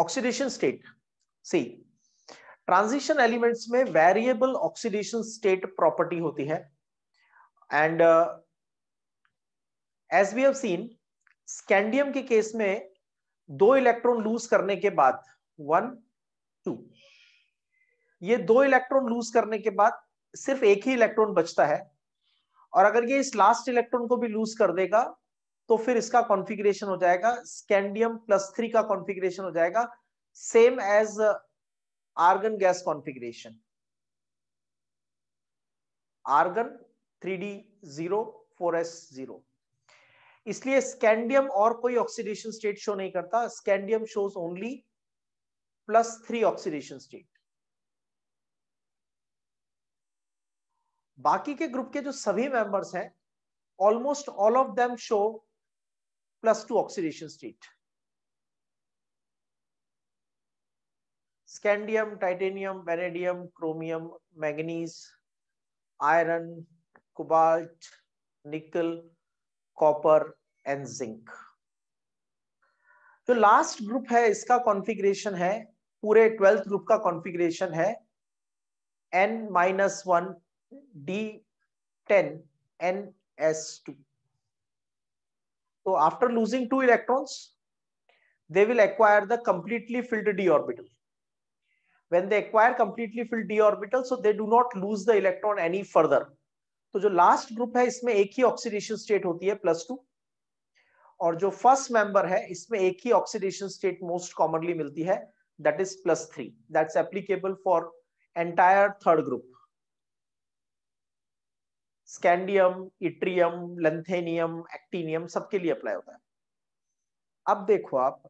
Oxidation state see transition elements में variable oxidation state property होती है and as we have seen scandium के case में दो इलेक्ट्रॉन लूज करने के बाद वन टू ये दो इलेक्ट्रॉन लूज करने के बाद सिर्फ एक ही इलेक्ट्रॉन बचता है और अगर ये इस लास्ट इलेक्ट्रॉन को भी लूज कर देगा तो फिर इसका कॉन्फ़िगरेशन हो जाएगा स्कैंडियम प्लस थ्री का कॉन्फ़िगरेशन हो जाएगा same as argon gas configuration argon three D zero four S zero इसलिए स्कैंडियम और कोई ऑक्सीडेशन स्टेट शो नहीं करता scandium shows only plus three oxidation state बाकी के ग्रुप के जो सभी मेंबर्स हैं almost all of them show plus 2 oxidation state. Scandium, titanium, vanadium, chromium, manganese, iron, cobalt, nickel, copper and zinc. जो last group है इसका कॉन्फ़िगरेशन है पूरे ट्वेल्थ ग्रुप का कॉन्फ़िगरेशन है N minus one D ten N S two तो after losing two electrons they will acquire the completely filled D orbital when they acquire completely filled D orbital so they do not lose the electron any further तो जो last group है इसमें एक ही oxidation state होती है plus two और जो फर्स्ट मेंबर है इसमें एक ही ऑक्सीडेशन स्टेट मोस्ट कॉमनली मिलती है that is plus three that's applicable for entire third group scandium yttrium lanthanum actinium सबके लिए अप्लाई होता है अब देखो आप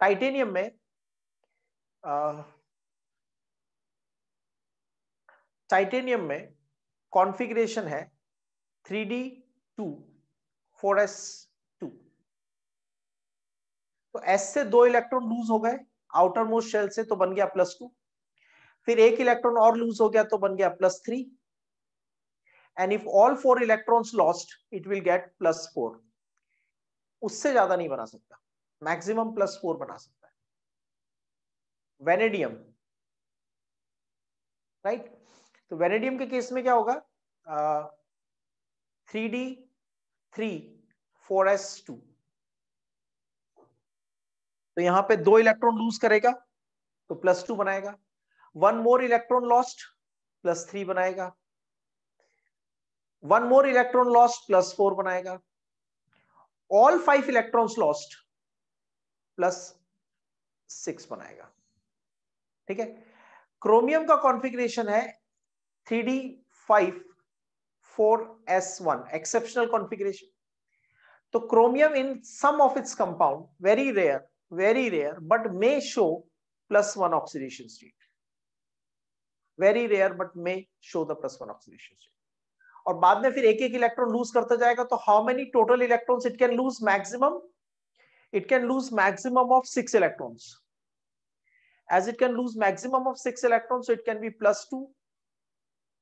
टाइटेनियम में टाइटेनियम में कॉन्फ़िगरेशन है three D two four S two तो एस से दो इलेक्ट्रॉन लूज हो गए आउटर मोस्ट शेल से तो बन गया प्लस टू फिर एक इलेक्ट्रॉन और लूज हो गया तो बन गया plus three and if all four electrons lost it will get plus four उससे ज्यादा नहीं बना सकता मैक्सिमम प्लस फोर बना सकता है वेनेडियम राइट तो वेनेडियम के केस में क्या होगा three D three four S two तो यहां पे दो इलेक्ट्रॉन लूज करेगा तो प्लस टू बनाएगा one more electron lost plus three बनाएगा one more electron lost plus four बनाएगा all five electrons lost plus six बनाएगा ठीक है क्रोमियम का कॉन्फ़िगरेशन है three D five four S one exceptional configuration तो chromium in some of its compound very rare very rare but may show plus one oxidation state very rare but may show the plus one oxidation state और बाद में फिर एक एक electron loose करता जाएगा तो how many total electron it can lose maximum it can lose maximum of six electron as it can lose maximum of six electron it can be plus two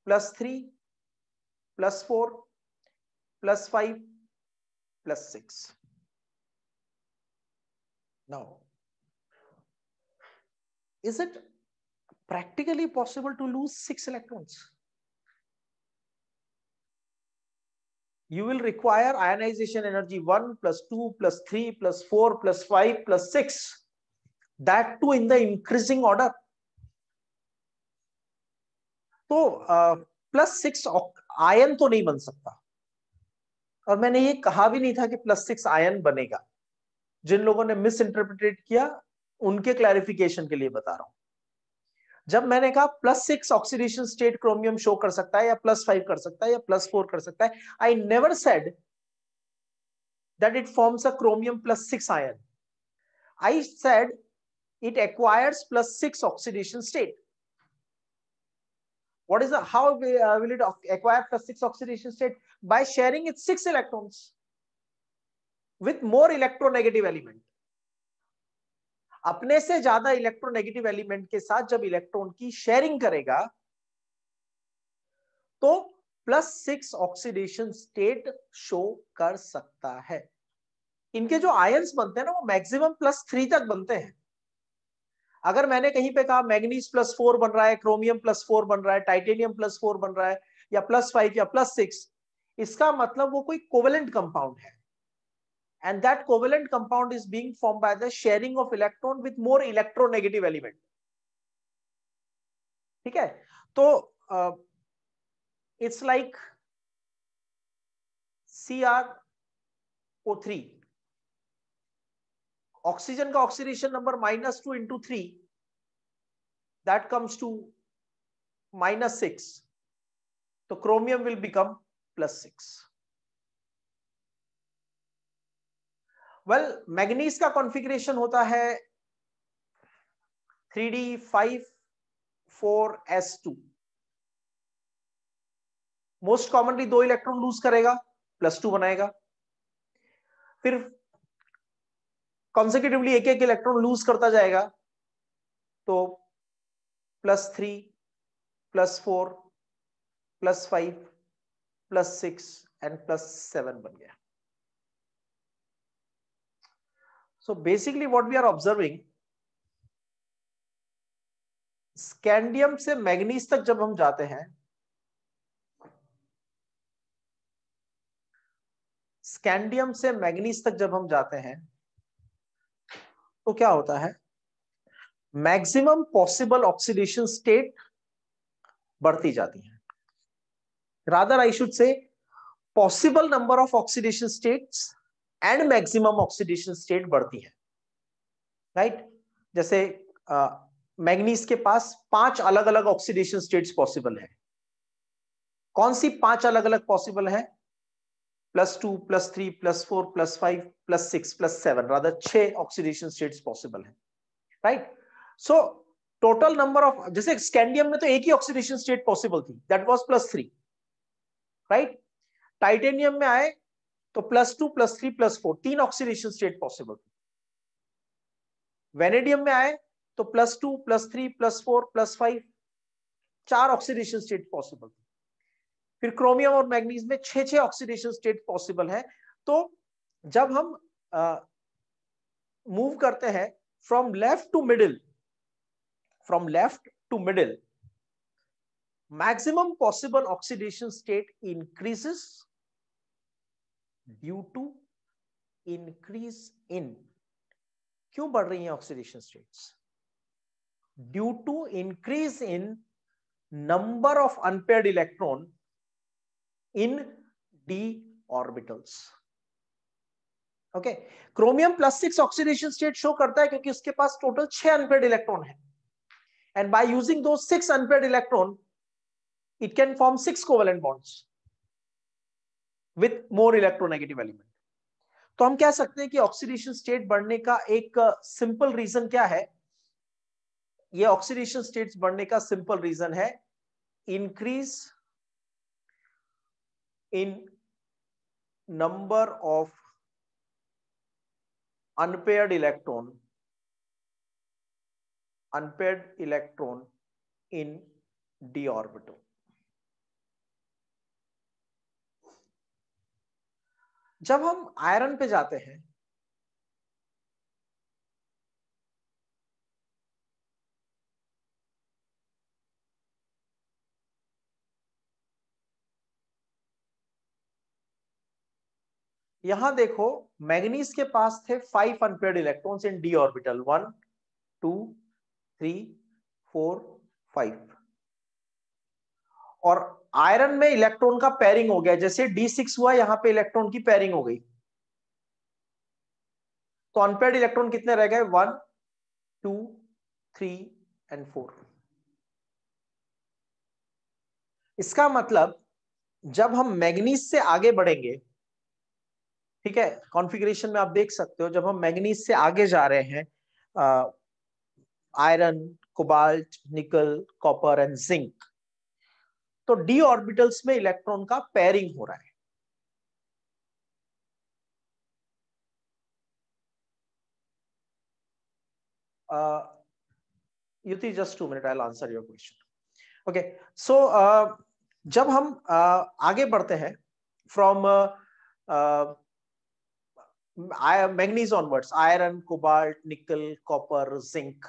plus three plus four plus five plus six now is it practically possible to lose six electrons you will require ionization energy 1 plus 2 plus 3 plus 4 plus 5 plus 6 that too in the increasing order तो plus six ion तो नहीं बन सकता और मैंने ये कहा भी नहीं था कि प्लस सिक्स आयन बनेगा जिन लोगों ने मिस इंटरप्रिटेट किया उनके क्लैरिफिकेशन के लिए बता रहा हूं जब मैंने कहा plus six oxidation state chromium show कर सकता है या प्लस फाइव कर सकता है या प्लस फोर कर सकता है I never said that it forms a chromium plus six ion I said it acquires plus six oxidation state what is how will it acquire plus six oxidation state by sharing it six electrons with more electronegative element अपने से ज्यादा electronegative element के साथ जब electron की sharing करेगा तो plus six oxidation state show कर सकता है इनके जो आयंस बनते हैं ना वो मैक्सिमम प्लस थ्री तक बनते हैं अगर मैंने कहीं पे कहा मैग्नीज प्लस फोर बन रहा है क्रोमियम प्लस फोर बन रहा है टाइटेनियम प्लस फोर बन रहा है या प्लस फाइव या प्लस सिक्स इसका मतलब वो कोई कोवेलेंट कंपाउंड है and that covalent compound is being formed by the sharing of electron with more electronegative element ठीक है तो like like C 3 oxygen three oxygen का oxidation number minus two into three that comes to minus तो well manganese का configuration होता है three D five four S two most commonly दो electron lose करेगा प्लस टू बनाएगा फिर कॉन्सिक्यूटिवली एक एक इलेक्ट्रॉन लूज करता जाएगा तो plus three plus four plus five plus six and plus seven बन गया So basically what we are observing, scandium से मैग्नीस तक जब हम जाते हैं स्कैंडियम से मैग्नीस तक जब हम जाते हैं तो क्या होता है मैक्सिमम पॉसिबल ऑक्सीडेशन स्टेट बढ़ती जाती है rather I should say possible number of oxidation states and maximum oxidation state बढ़ती है राइट right? जैसे मैग्नीज uh, के पास पांच अलग अलग ऑक्सीडेशन स्टेट्स पॉसिबल है कौन सी पांच अलग अलग पॉसिबल है plus two plus three plus four plus five plus six plus seven rather छह ऑक्सीडेशन स्टेट्स पॉसिबल है right so total number of जैसे स्कैंडियम में तो एक ही ऑक्सीडेशन स्टेट पॉसिबल थी that was plus three right titanium में आए तो plus two plus three plus four तीन ऑक्सीडेशन स्टेट पॉसिबल वेनेडियम में आए तो plus two plus three plus four plus five चार ऑक्सीडेशन स्टेट पॉसिबल फिर क्रोमियम और मैग्नीज में छह छे ऑक्सीडेशन स्टेट पॉसिबल है तो जब हम मूव uh, करते हैं from left to middle from left to middle maximum possible oxidation state increases due to increase in क्यों बढ़ रही है oxidation state due to increase in number of unpaired electron in D orbitals okay chromium plus six oxidation state show करता है क्योंकि उसके पास total छह अनपेड इलेक्ट्रॉन है एंड बाय यूजिंग दो six unpaired electron it can form six covalent bonds with more electronegative element तो हम कह सकते हैं कि ऑक्सीडेशन स्टेट बढ़ने का एक सिंपल uh, रीजन क्या है ये ऑक्सीडेशन स्टेट्स बढ़ने का सिंपल रीजन है increase in number of unpaired electron unpaired electron in D orbital जब हम आयरन पे जाते हैं यहां देखो मैग्नीस के पास थे five unpaired electrons in D orbital one two three four five और आयरन में इलेक्ट्रॉन का पेयरिंग हो गया जैसे D6 हुआ यहां पे इलेक्ट्रॉन की पेयरिंग हो गई तो अनपेड इलेक्ट्रॉन कितने रह गए one two three and four इसका मतलब जब हम मैग्नीज से आगे बढ़ेंगे ठीक है कॉन्फ़िगरेशन में आप देख सकते हो जब हम मैग्नीज से आगे जा रहे हैं iron cobalt nickel copper and zinc तो डी ऑर्बिटल्स में इलेक्ट्रॉन का पेयरिंग हो रहा है Yuti just two minute I answer your question okay so जब हम uh, आगे बढ़ते हैं from manganese onwards iron cobalt nickel copper zinc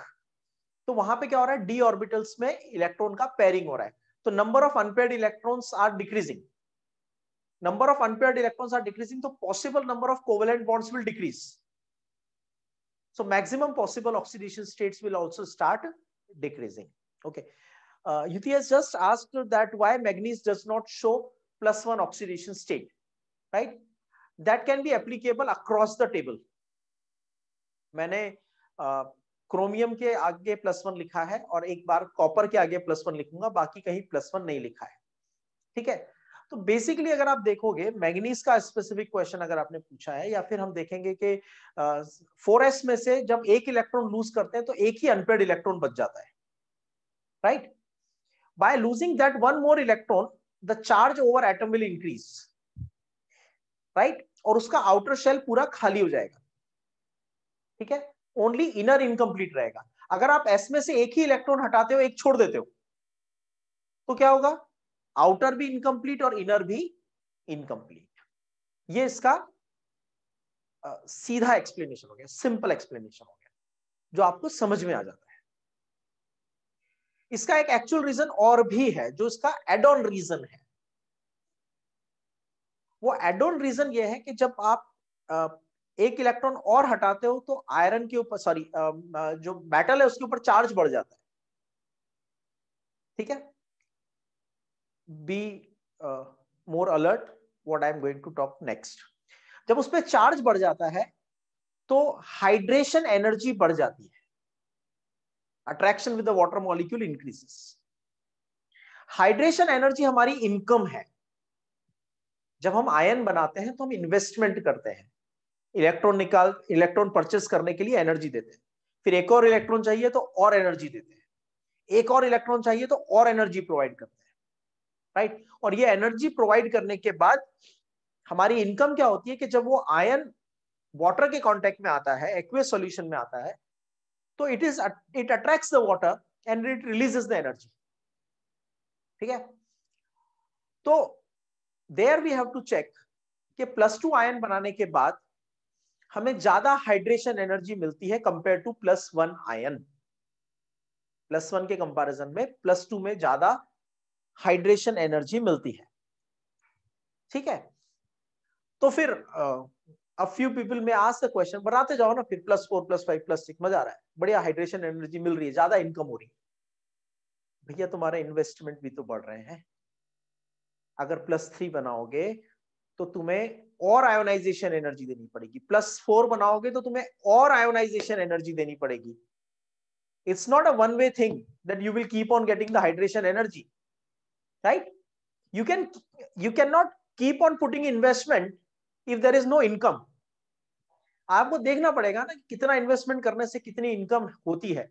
तो वहां पे क्या हो रहा है डी ऑर्बिटल्स में इलेक्ट्रॉन का पेयरिंग हो रहा है So number of unpaired electrons are decreasing. number of unpaired electrons are decreasing, the possible number of covalent bonds will decrease. So maximum possible oxidation states will also start decreasing. Okay. Uh, has just asked that why magnesium does not show plus one oxidation state, right? That can be applicable across the table. मैंने uh, chromium के आगे plus one लिखा है और एक बार copper के आगे plus one लिखूंगा बाकी कहीं प्लस वन नहीं लिखा है ठीक है तो बेसिकली अगर आप देखोगे मैग्नीस का स्पेसिफिक क्वेश्चन अगर आपने पूछा है या फिर हम देखेंगे कि फोर एस में से जब एक इलेक्ट्रॉन लूज करते हैं तो एक ही अनपेड इलेक्ट्रॉन बच जाता है right by losing that one more electron the charge over atom will increase right और उसका आउटर शेल पूरा खाली हो जाएगा ठीक है ओनली इनर इनकम्प्लीट रहेगा अगर आप एस में से एक ही इलेक्ट्रॉन हटाते हो एक छोड़ देते हो तो क्या होगा आउटर भी इनकम्प्लीट और इनर भी इनकम्प्लीट ये इसका आ, सीधा एक्सप्लेनेशन हो गया सिंपल एक्सप्लेनेशन हो गया जो आपको समझ में आ जाता है इसका एक एक्चुअल रीजन और भी है जो इसका एडोन रीजन है वो एडोन रीजन ये है कि जब आप एक इलेक्ट्रॉन और हटाते हो तो आयरन के ऊपर सॉरी जो मेटल है उसके ऊपर चार्ज बढ़ जाता है ठीक है be more alert what I am going to talk next जब उस पर चार्ज बढ़ जाता है तो हाइड्रेशन एनर्जी बढ़ जाती है attraction with the water molecule increases hydration energy हमारी इनकम है जब हम आयन बनाते हैं तो हम इन्वेस्टमेंट करते हैं इलेक्ट्रॉन निकाल इलेक्ट्रॉन परचेस करने के लिए एनर्जी देते हैं फिर एक और इलेक्ट्रॉन चाहिए तो और एनर्जी देते हैं एक और इलेक्ट्रॉन चाहिए तो और एनर्जी प्रोवाइड करते हैं राइट और ये एनर्जी प्रोवाइड करने के बाद हमारी इनकम क्या होती है कि जब वो आयन वाटर के कॉन्टेक्ट में आता है एक्वे सोल्यूशन में आता है तो it is it attract the water and it release the energy ठीक है तो there we have to check कि प्लस टू आयन बनाने के बाद हमें ज्यादा हाइड्रेशन एनर्जी मिलती है compare to plus one ion plus one के कंपैरिजन में प्लस टू में ज्यादा हाइड्रेशन एनर्जी मिलती है ठीक है तो फिर अ फ्यू पीपल में आज से क्वेश्चन बनाते जाओ ना फिर plus four plus five plus six मजा आ रहा है बढ़िया हाइड्रेशन एनर्जी मिल रही है ज्यादा इनकम हो रही है भैया तुम्हारे इन्वेस्टमेंट भी तो बढ़ रहे हैं अगर प्लस थ्री बनाओगे तो तुम्हें और आयोनाइजेशन एनर्जी देनी पड़ेगी प्लस फोर बनाओगे तो तुम्हें और आयोनाइजेशन एनर्जी देनी पड़ेगी not a one way thing that you will keep on getting the hydration energy right you can you cannot keep on putting investment if there is no income आपको देखना पड़ेगा ना कितना investment करने से कितनी इनकम होती है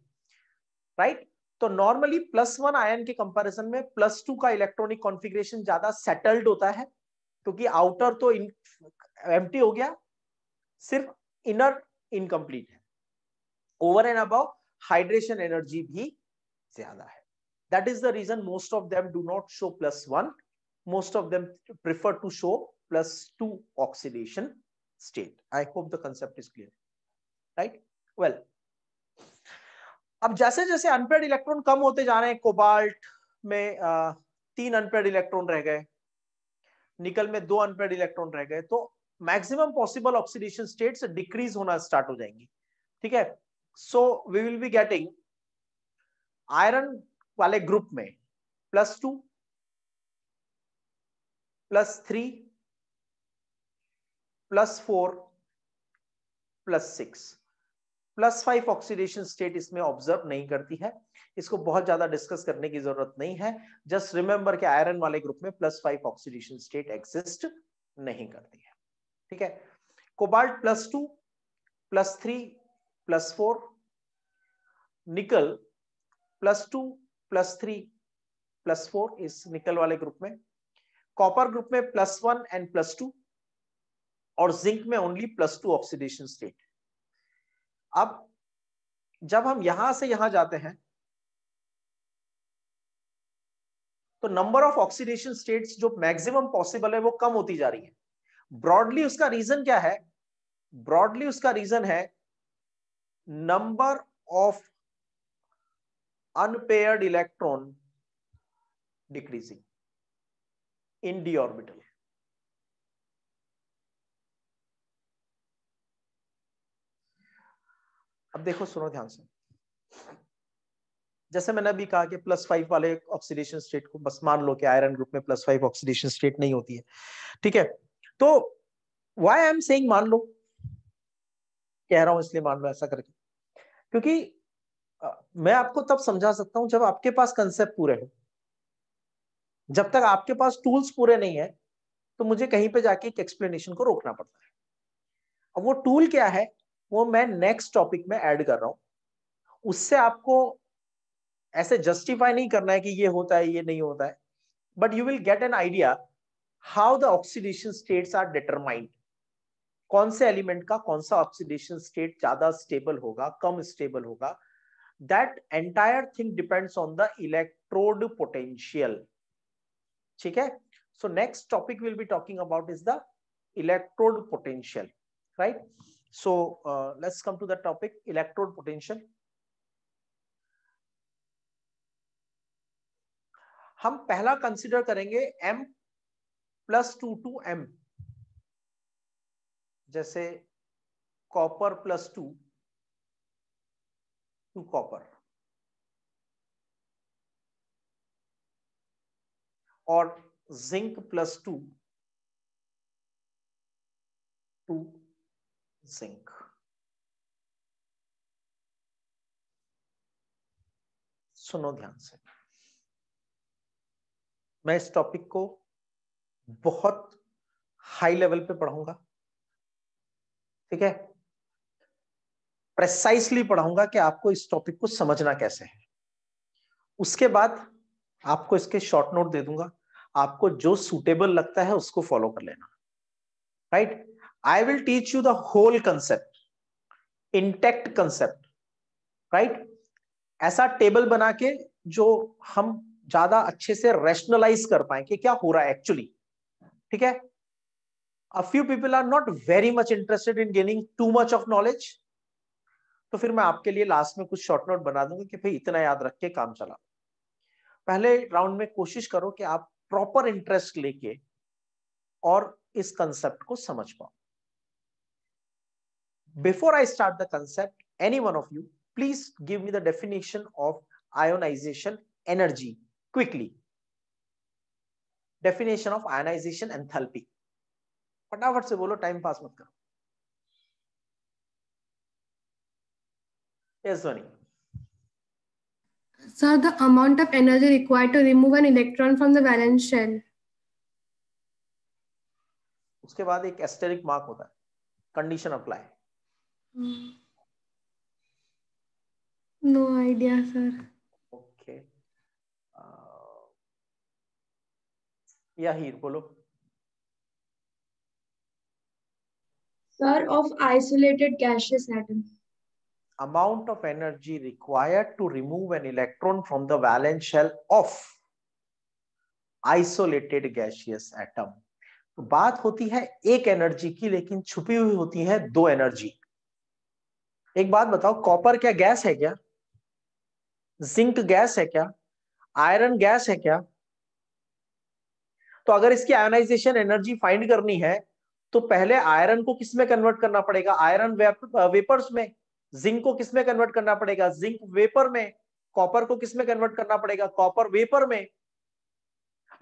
राइट right? तो नॉर्मली प्लस वन आयन के कंपैरिजन में प्लस टू का इलेक्ट्रॉनिक कॉन्फ़िगरेशन ज्यादा सेटल्ड होता है क्योंकि आउटर तो एम हो गया सिर्फ इनर इनकम्प्लीट है over and above hydration energy भी ज्यादा है that is the reason most of them do not show plus one most of them prefer to show plus two oxidation state I hope the concept is clear right well अब जैसे जैसे unpaired electron कम होते जा रहे हैं cobalt में आ, तीन unpaired electron रह गए निकल में दो अनपेड इलेक्ट्रॉन रह गए तो maximum possible oxidation state decrease होना स्टार्ट हो जाएंगी ठीक है so we will be getting iron वाले ग्रुप में plus two plus three plus four plus six plus five oxidation state इसमें ऑब्जर्व नहीं करती है इसको बहुत ज्यादा डिस्कस करने की जरूरत नहीं है जस्ट रिमेंबर के आयरन वाले ग्रुप में plus five oxidation state exist नहीं करती है ठीक है cobalt plus two plus three plus four nickel plus two plus three plus four इस निकल वाले ग्रुप में कॉपर ग्रुप में plus one and plus two और जिंक में only plus two oxidation state अब जब हम यहां से यहां जाते हैं तो नंबर ऑफ ऑक्सीडेशन स्टेट्स जो मैक्सिमम पॉसिबल है वो कम होती जा रही है ब्रॉडली उसका रीजन क्या है ब्रॉडली उसका रीजन है number of unpaired electron decreasing in D orbital अब देखो सुनो ध्यान से जैसे मैंने अभी कहा कि प्लस फाइव वाले ऑक्सीडेशन स्टेट को बस मान लो कि आयरन ग्रुप में प्लस फाइव ऑक्सीडेशन स्टेट नहीं होती है ठीक है तो वाई आई एम सेइंग मान लो कह रहा हूं इसलिए मान लो ऐसा करके क्योंकि मैं आपको तब समझा सकता हूं जब आपके पास कंसेप्ट पूरे हो जब तक आपके पास टूल्स पूरे नहीं है तो मुझे कहीं पे जाके एक एक्सप्लेनेशन को रोकना पड़ता है अब वो टूल क्या है वो मैं नेक्स्ट टॉपिक में ऐड कर रहा हूं उससे आपको ऐसे जस्टिफाई नहीं करना है कि ये होता है ये नहीं होता है but you will get an idea how the oxidation states are determined कौन से एलिमेंट का कौन सा ऑक्सीडेशन स्टेट ज्यादा स्टेबल होगा कम स्टेबल होगा that entire thing depends on the electrode potential ठीक है so next topic will be talking about is the electrode potential right So uh, let's come to the topic electrode potential. हम पहला कंसिडर करेंगे m plus two to M जैसे copper plus two to copper और zinc plus two to sink. सुनो ध्यान से मैं इस टॉपिक को बहुत हाई लेवल पे पढ़ाऊंगा ठीक है प्रेसाइसली पढ़ाऊंगा कि आपको इस टॉपिक को समझना कैसे है उसके बाद आपको इसके शॉर्ट नोट दे दूंगा आपको जो सूटेबल लगता है उसको फॉलो कर लेना right I will teach you the whole concept, intact concept, right? ऐसा टेबल बना के जो हम ज्यादा अच्छे से रैशनलाइज कर पाए कि क्या हो रहा है एक्चुअली ठीक है a few people are not very much interested in gaining too much of knowledge तो फिर मैं आपके लिए लास्ट में कुछ शॉर्ट नोट बना दूंगा कि भाई इतना याद रख के काम चला पहले राउंड में कोशिश करो कि आप प्रॉपर इंटरेस्ट लेके और इस कंसेप्ट को समझ पाओ Hmm. Before I start the concept, any one of you, please give me the definition of ionization energy quickly. Definition of ionization enthalpy. फटाफट से बोलो टाइम पास मत करो yes Soni Sir, the amount of energy required to remove an electron from the valence shell. उसके बाद एक asterisk mark होता है condition apply no idea sir okay या हीर बोलो sir of isolated gaseous atom amount of energy required to remove an electron from the valence shell of isolated gaseous atom to baat hoti hai ek energy ki lekin chupi hui hoti hai do energy एक बात बताओ copper क्या gas है क्या zinc gas है क्या iron gas है क्या तो अगर इसकी आयोनाइजेशन एनर्जी फाइंड करनी है तो पहले आयरन को किसमें कन्वर्ट करना पड़ेगा आयरन वेपर्स में जिंक को किसमें कन्वर्ट करना पड़ेगा जिंक वेपर में कॉपर को किसमें कन्वर्ट करना पड़ेगा कॉपर वेपर में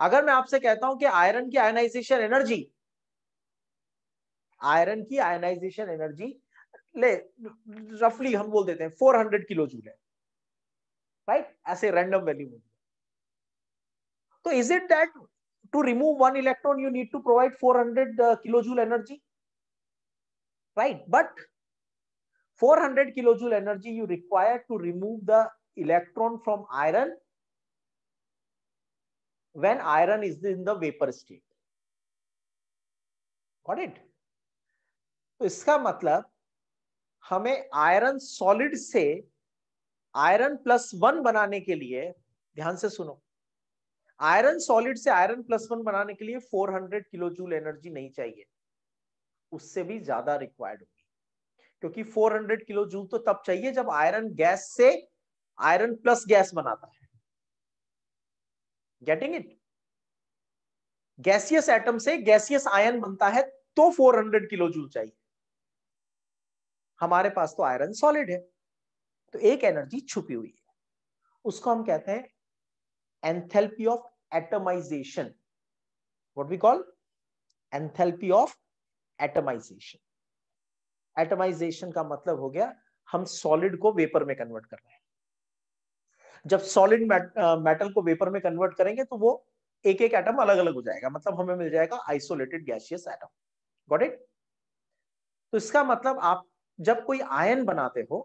अगर मैं आपसे कहता हूं कि आयरन की आयोनाइजेशन एनर्जी आयरन की आयोनाइजेशन एनर्जी ले रफली हम बोल देते हैं 400 किलो जूल है राइट right? ऐसे रैंडम वैल्यू बोल तो is it that to remove one electron you need to provide 400 kilo joule energy right but 400 kilo joule energy you require to remove the electron from iron when iron is in the vapor state got it तो इसका मतलब हमें iron solid से iron plus one बनाने के लिए ध्यान से सुनो आयरन सॉलिड से आयरन प्लस वन बनाने के लिए 400 किलो जूल एनर्जी नहीं चाहिए उससे भी ज्यादा रिक्वायर्ड होगी क्योंकि 400 किलो जूल तो तब चाहिए जब आयरन गैस से आयरन प्लस गैस बनाता है गेटिंग इट गैसियस एटम से गैसियस आयन बनता है तो 400 किलो जूल चाहिए हमारे पास तो आयरन सॉलिड है तो एक एनर्जी छुपी हुई है उसको हम कहते हैं enthalpy of atomization what we call enthalpy of atomization atomization का मतलब हो गया हम सॉलिड को वेपर में कन्वर्ट कर रहे हैं जब सॉलिड मेटल को वेपर में कन्वर्ट करेंगे तो वो एक एक एटम अलग अलग हो जाएगा मतलब हमें मिल जाएगा isolated gaseous atom got it तो इसका मतलब आप जब कोई आयन बनाते हो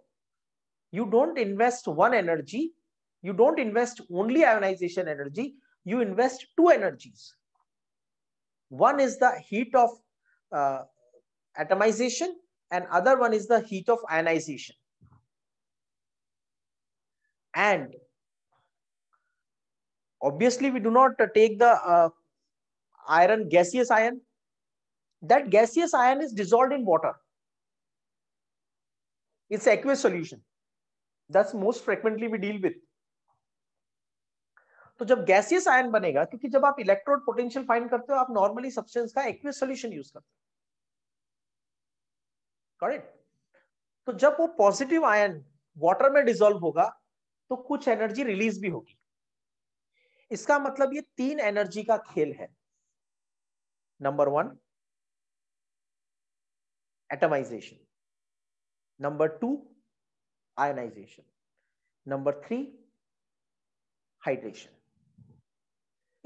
you don't invest one energy you don't invest only ionization energy you invest two energies one is the heat of atomization and other one is the heat of ionization and obviously we do not take the iron gaseous ion that gaseous ion is dissolve in water It's aqueous solution. That's most frequently we deal with. तो जब gaseous ion बनेगा क्योंकि जब आप electrode potential find करते हो आप normally substance का एक्वियस सॉल्यूशन यूज करते हो करेक्ट तो जब वो पॉजिटिव आयन वाटर में डिसॉल्व होगा तो कुछ एनर्जी रिलीज भी होगी इसका मतलब ये तीन एनर्जी का खेल है number one atomization Number two ionization. Number three hydration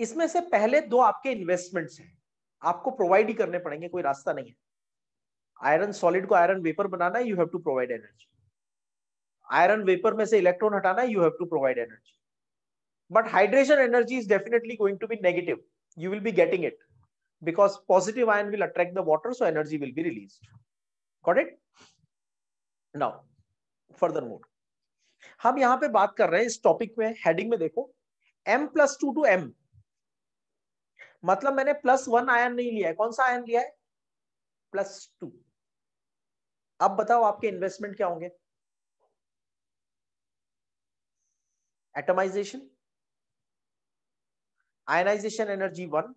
इसमें से पहले दो आपके इन्वेस्टमेंट्स हैं आपको प्रोवाइड ही करने पड़ेंगे कोई रास्ता नहीं है आयरन सॉलिड को आयरन वेपर बनाना है you have to provide energy iron vapour में से इलेक्ट्रॉन हटाना है you have to provide energy but hydration energy is definitely going to be negative you will be getting it because positive ion will attract the water so energy will be release got now further more हम यहां पे बात कर रहे हैं इस topic में heading में देखो M plus two to M मतलब मैंने प्लस वन आयन नहीं लिया है कौन सा आयन लिया है प्लस टू अब बताओ आपके इन्वेस्टमेंट क्या होंगे atomization ionization energy one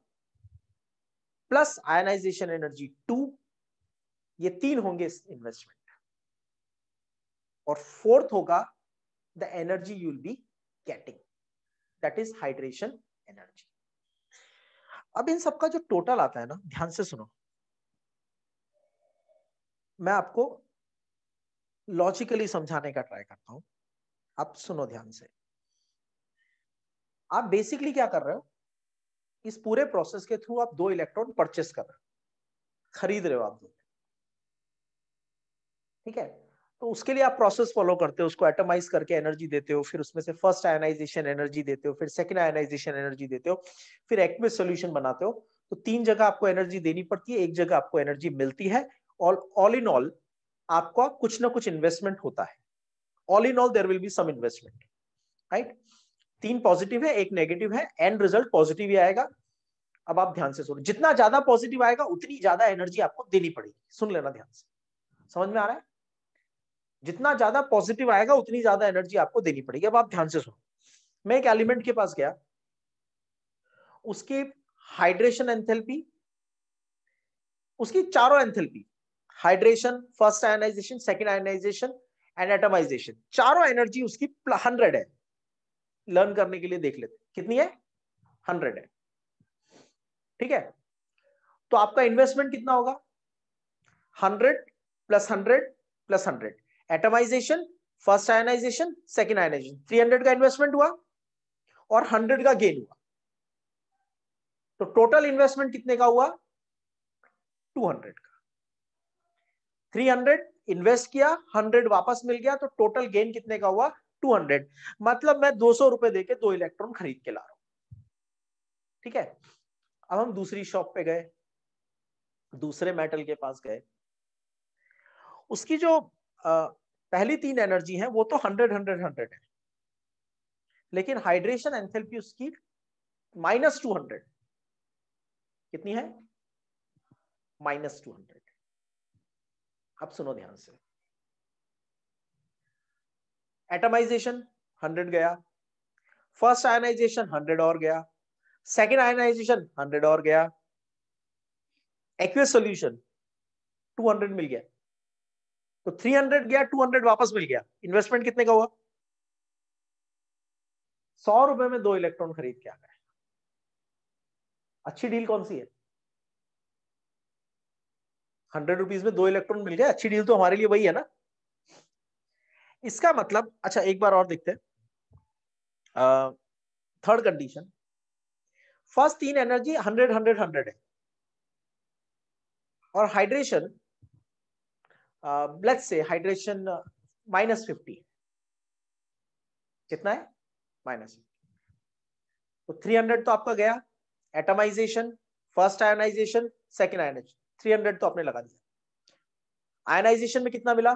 plus ionization energy two ये तीन होंगे इन्वेस्टमेंट और फोर्थ होगा the energy you will be getting that is hydration energy अब इन सबका जो टोटल आता है ना ध्यान से सुनो मैं आपको लॉजिकली समझाने का ट्राई करता हूं आप सुनो ध्यान से आप बेसिकली क्या कर रहे हो इस पूरे प्रोसेस के थ्रू आप दो इलेक्ट्रॉन परचेस कर रहे हो खरीद रहे हो आप दो ठीक है तो उसके लिए आप प्रोसेस फॉलो करते हो उसको एटमाइज करके एनर्जी देते हो फिर उसमें से फर्स्ट आयनाइजेशन एनर्जी देते हो फिर सेकंड आयनाइजेशन एनर्जी देते हो फिर एक्मे सोल्यूशन बनाते हो तो तीन जगह आपको एनर्जी देनी पड़ती है एक जगह आपको एनर्जी मिलती है और ऑल इन ऑल आपका कुछ ना कुछ इन्वेस्टमेंट होता है all in all there will be some investment right तीन पॉजिटिव है एक नेगेटिव है एंड रिजल्ट पॉजिटिव ही आएगा अब आप ध्यान से सुनो जितना ज्यादा पॉजिटिव आएगा उतनी ज्यादा एनर्जी आपको देनी पड़ेगी सुन लेना ध्यान से समझ में आ रहा है जितना ज्यादा पॉजिटिव आएगा उतनी ज्यादा एनर्जी आपको देनी पड़ेगी अब आप ध्यान से सुनो मैं एक एलिमेंट के पास गया उसके हाइड्रेशन एंथेल्पी उसकी चारों enthalpy hydration first ionization second ionization and atomization चारों एनर्जी उसकी हंड्रेड है लर्न करने के लिए देख लेते कितनी है हंड्रेड है ठीक है तो आपका इन्वेस्टमेंट कितना होगा hundred plus hundred plus hundred atomization first ionization second ionization three hundred का इन्वेस्टमेंट हुआ और हंड्रेड का गेन हुआ तो टोटल इन्वेस्टमेंट कितने का हुआ टू हंड्रेड का थ्री हंड्रेड इन्वेस्ट किया हंड्रेड वापस मिल गया तो टोटल गेन कितने का हुआ टू हंड्रेड मतलब मैं दो सौ रुपए देके दो इलेक्ट्रॉन खरीद के ला रहा हूं ठीक है अब हम दूसरी शॉप पे गए दूसरे मेटल के पास गए उसकी जो पहली तीन एनर्जी है वो तो हंड्रेड हंड्रेड हंड्रेड है लेकिन हाइड्रेशन एंथेल्पी उसकी माइनस टू हंड्रेड कितनी है माइनस टू हंड्रेड अब सुनो ध्यान से एटमाइजेशन हंड्रेड गया फर्स्ट आयनाइजेशन हंड्रेड और गया सेकेंड आयनाइजेशन हंड्रेड और गया एक्वे सोल्यूशन टू हंड्रेड मिल गया तो 300 गया 200 वापस मिल गया इन्वेस्टमेंट कितने का हुआ सौ रुपए में दो इलेक्ट्रॉन खरीद के आ गए अच्छी डील कौन सी है हंड्रेड रुपीज में दो इलेक्ट्रॉन मिल गए अच्छी डील तो हमारे लिए वही है ना इसका मतलब अच्छा एक बार और देखते थर्ड कंडीशन फर्स्ट तीन एनर्जी हंड्रेड हंड्रेड हंड्रेड है और hydration uh, let's say hydration minus uh, fifty कितना है माइनस तो 300 तो आपका गया atomization first ionization second ionization 300 तो आपने लगा दिया आयोनाइजेशन में कितना मिला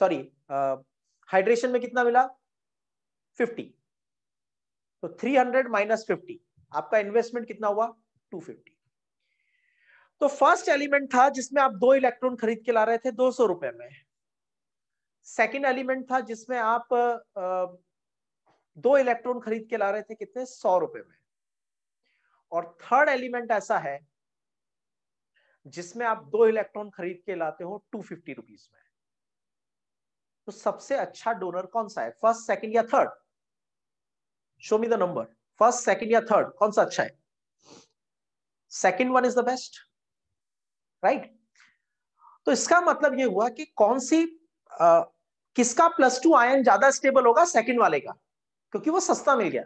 सॉरी हाइड्रेशन uh, में कितना मिला 50 तो 300 माइनस 50 आपका इन्वेस्टमेंट कितना हुआ 250 तो फर्स्ट एलिमेंट था जिसमें आप दो इलेक्ट्रॉन खरीद के ला रहे थे दो सौ रुपए में सेकेंड एलिमेंट था जिसमें आप दो इलेक्ट्रॉन खरीद के ला रहे थे कितने सौ रुपए में और थर्ड एलिमेंट ऐसा है जिसमें आप दो इलेक्ट्रॉन खरीद के लाते हो टू फिफ्टी रुपीज में तो सबसे अच्छा डोनर कौन सा है फर्स्ट सेकंड या third show me the number first second या थर्ड कौन सा अच्छा है second one is the best right तो इसका मतलब ये हुआ कि कौन सी आ, किसका प्लस टू आयन ज्यादा स्टेबल होगा सेकंड वाले का क्योंकि वो सस्ता मिल गया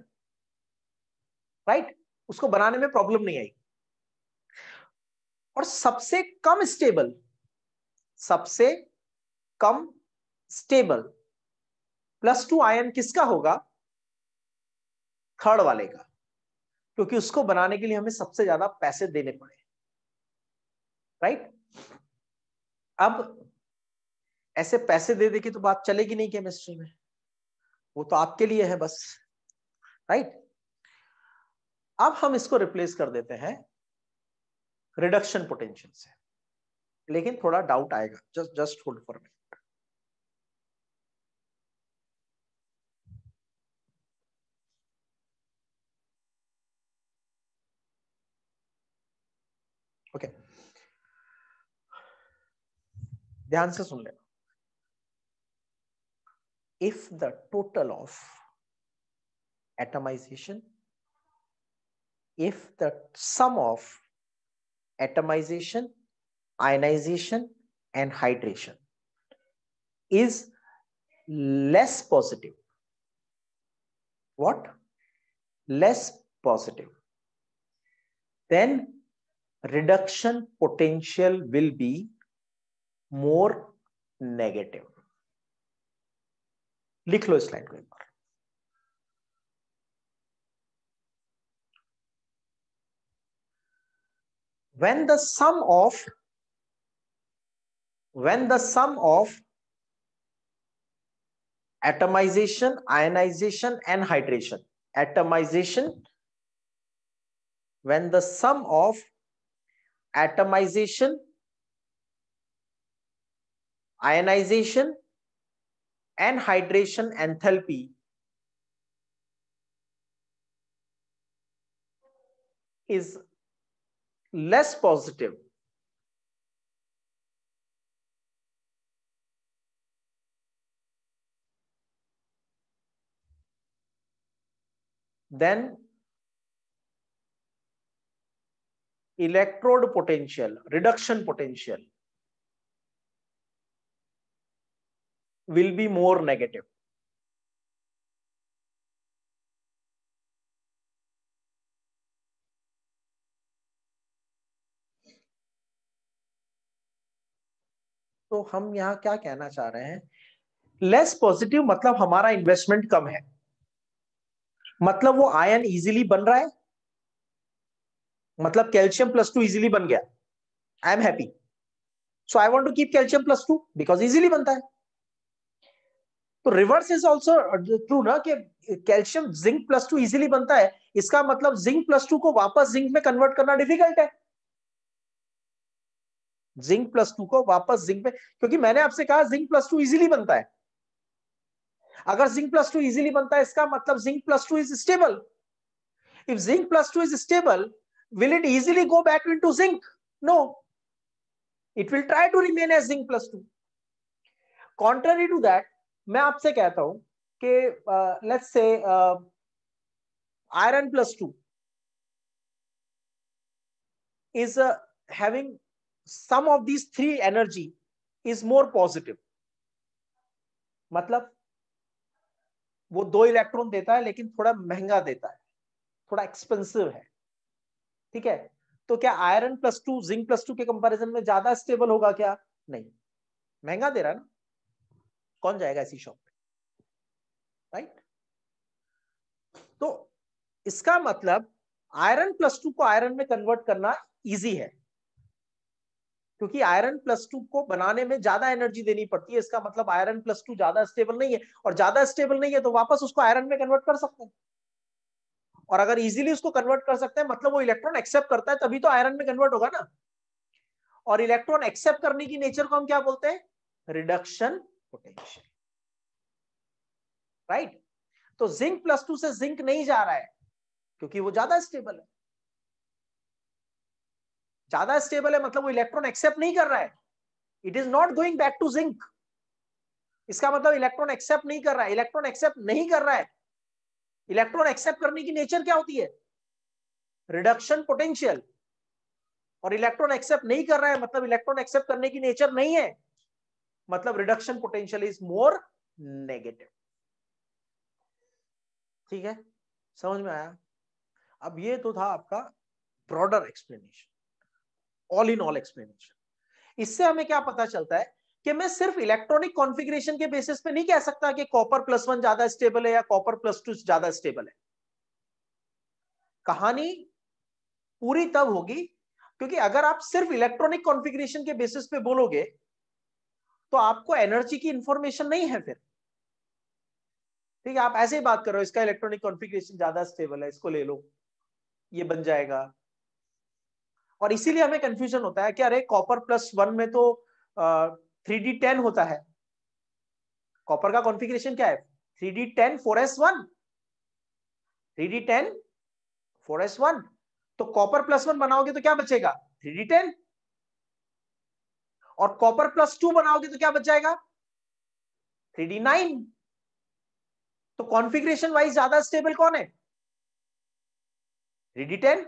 राइट उसको बनाने में प्रॉब्लम नहीं आई और सबसे कम स्टेबल सबसे कम स्टेबल प्लस टू आयन किसका होगा थर्ड वाले का क्योंकि उसको बनाने के लिए हमें सबसे ज्यादा पैसे देने पड़े राइट अब ऐसे पैसे दे दे के तो बात चलेगी नहीं केमिस्ट्री में वो तो आपके लिए है बस राइट अब हम इसको रिप्लेस कर देते हैं रिडक्शन पोटेंशियल से लेकिन थोड़ा डाउट आएगा just just hold for me The answer is only if the total of atomization, if the sum of atomization, ionization, and hydration is less positive. What? Less positive. Then reduction potential will be more negative लिख लो when the sum of when the sum of atomization ionization and hydration atomization when the sum of atomization ionization and hydration enthalpy is less positive then electrode potential reduction potential will be more negative. तो हम यहां क्या कहना चाह रहे हैं less positive मतलब हमारा इन्वेस्टमेंट कम है मतलब वो आयन इजीली बन रहा है मतलब कैल्शियम प्लस टू इजीली बन गया I am happy so I want to keep calcium plus two because easily बनता है तो रिवर्स इज ऑल्सो ट्रू ना कि calcium zinc plus two easily बनता है इसका मतलब जिंक प्लस टू को वापस जिंक में कन्वर्ट करना डिफिकल्ट है जिंक प्लस टू को वापस जिंक में क्योंकि मैंने आपसे कहा जिंक प्लस टू इजिली बनता है अगर जिंक प्लस टू इजिली बनता है इसका मतलब zinc plus two is stable zinc plus two is stable will it easily go back into zinc no it will try to remain as zinc plus two contrary to that मैं आपसे कहता हूं कि let's say iron plus two is having some of of three energy is more positive मतलब वो दो electron देता है लेकिन थोड़ा महंगा देता है थोड़ा एक्सपेंसिव है ठीक है तो क्या iron plus two zinc plus two के कंपैरिजन में ज्यादा स्टेबल होगा क्या नहीं महंगा दे रहा है ना कौन जाएगा ऐसी शॉप में राइट तो इसका मतलब आयरन प्लस टू को आयरन में कन्वर्ट करना इजी है क्योंकि आयरन प्लस टू को बनाने में ज्यादा एनर्जी देनी पड़ती है इसका मतलब आयरन प्लस टू ज्यादा स्टेबल नहीं है और ज्यादा स्टेबल नहीं है तो वापस उसको आयरन में कन्वर्ट कर सकते हैं और अगर इजीली उसको कन्वर्ट कर सकते हैं मतलब वो इलेक्ट्रॉन एक्सेप्ट करता है तभी तो आयरन में कन्वर्ट होगा ना और इलेक्ट्रॉन एक्सेप्ट करने की नेचर को हम क्या बोलते हैं रिडक्शन पोटेंशियल राइट right? तो जिंक प्लस टू से जिंक नहीं जा रहा है क्योंकि वो ज्यादा स्टेबल है ज्यादा स्टेबल है मतलब वो इलेक्ट्रॉन एक्सेप्ट नहीं कर रहा है it is not going back to zinc इसका मतलब इलेक्ट्रॉन एक्सेप्ट नहीं कर रहा है इलेक्ट्रॉन एक्सेप्ट नहीं कर रहा है इलेक्ट्रॉन एक्सेप्ट करने की नेचर क्या होती है रिडक्शन पोटेंशियल और इलेक्ट्रॉन एक्सेप्ट नहीं कर रहा है मतलब इलेक्ट्रॉन एक्सेप्ट करने की नेचर नहीं है मतलब reduction potential is more negative ठीक है समझ में आया अब ये तो था आपका broader explanation all in all explanation इससे हमें क्या पता चलता है कि मैं सिर्फ इलेक्ट्रॉनिक कॉन्फ़िगरेशन के बेसिस पे नहीं कह सकता कि कॉपर प्लस वन ज्यादा स्टेबल है या कॉपर प्लस टू ज्यादा स्टेबल है कहानी पूरी तब होगी क्योंकि अगर आप सिर्फ इलेक्ट्रॉनिक कॉन्फ़िगरेशन के बेसिस पे बोलोगे तो आपको एनर्जी की इंफॉर्मेशन नहीं है फिर ठीक है आप ऐसे ही बात करो इसका इलेक्ट्रॉनिक कॉन्फ़िगरेशन ज्यादा स्टेबल है इसको ले लो ये बन जाएगा और इसीलिए हमें कंफ्यूजन होता है कि अरे कॉपर प्लस वन में तो थ्री डी टेन होता है कॉपर का कॉन्फ़िगरेशन क्या है three D ten four S one three D ten four S one तो कॉपर प्लस वन बनाओगे तो क्या बचेगा थ्री डी टेन और कॉपर प्लस टू बनाओगे तो क्या बच जाएगा थ्री डी नाइन तो कॉन्फिग्रेशन वाइज ज्यादा स्टेबल कौन है three D ten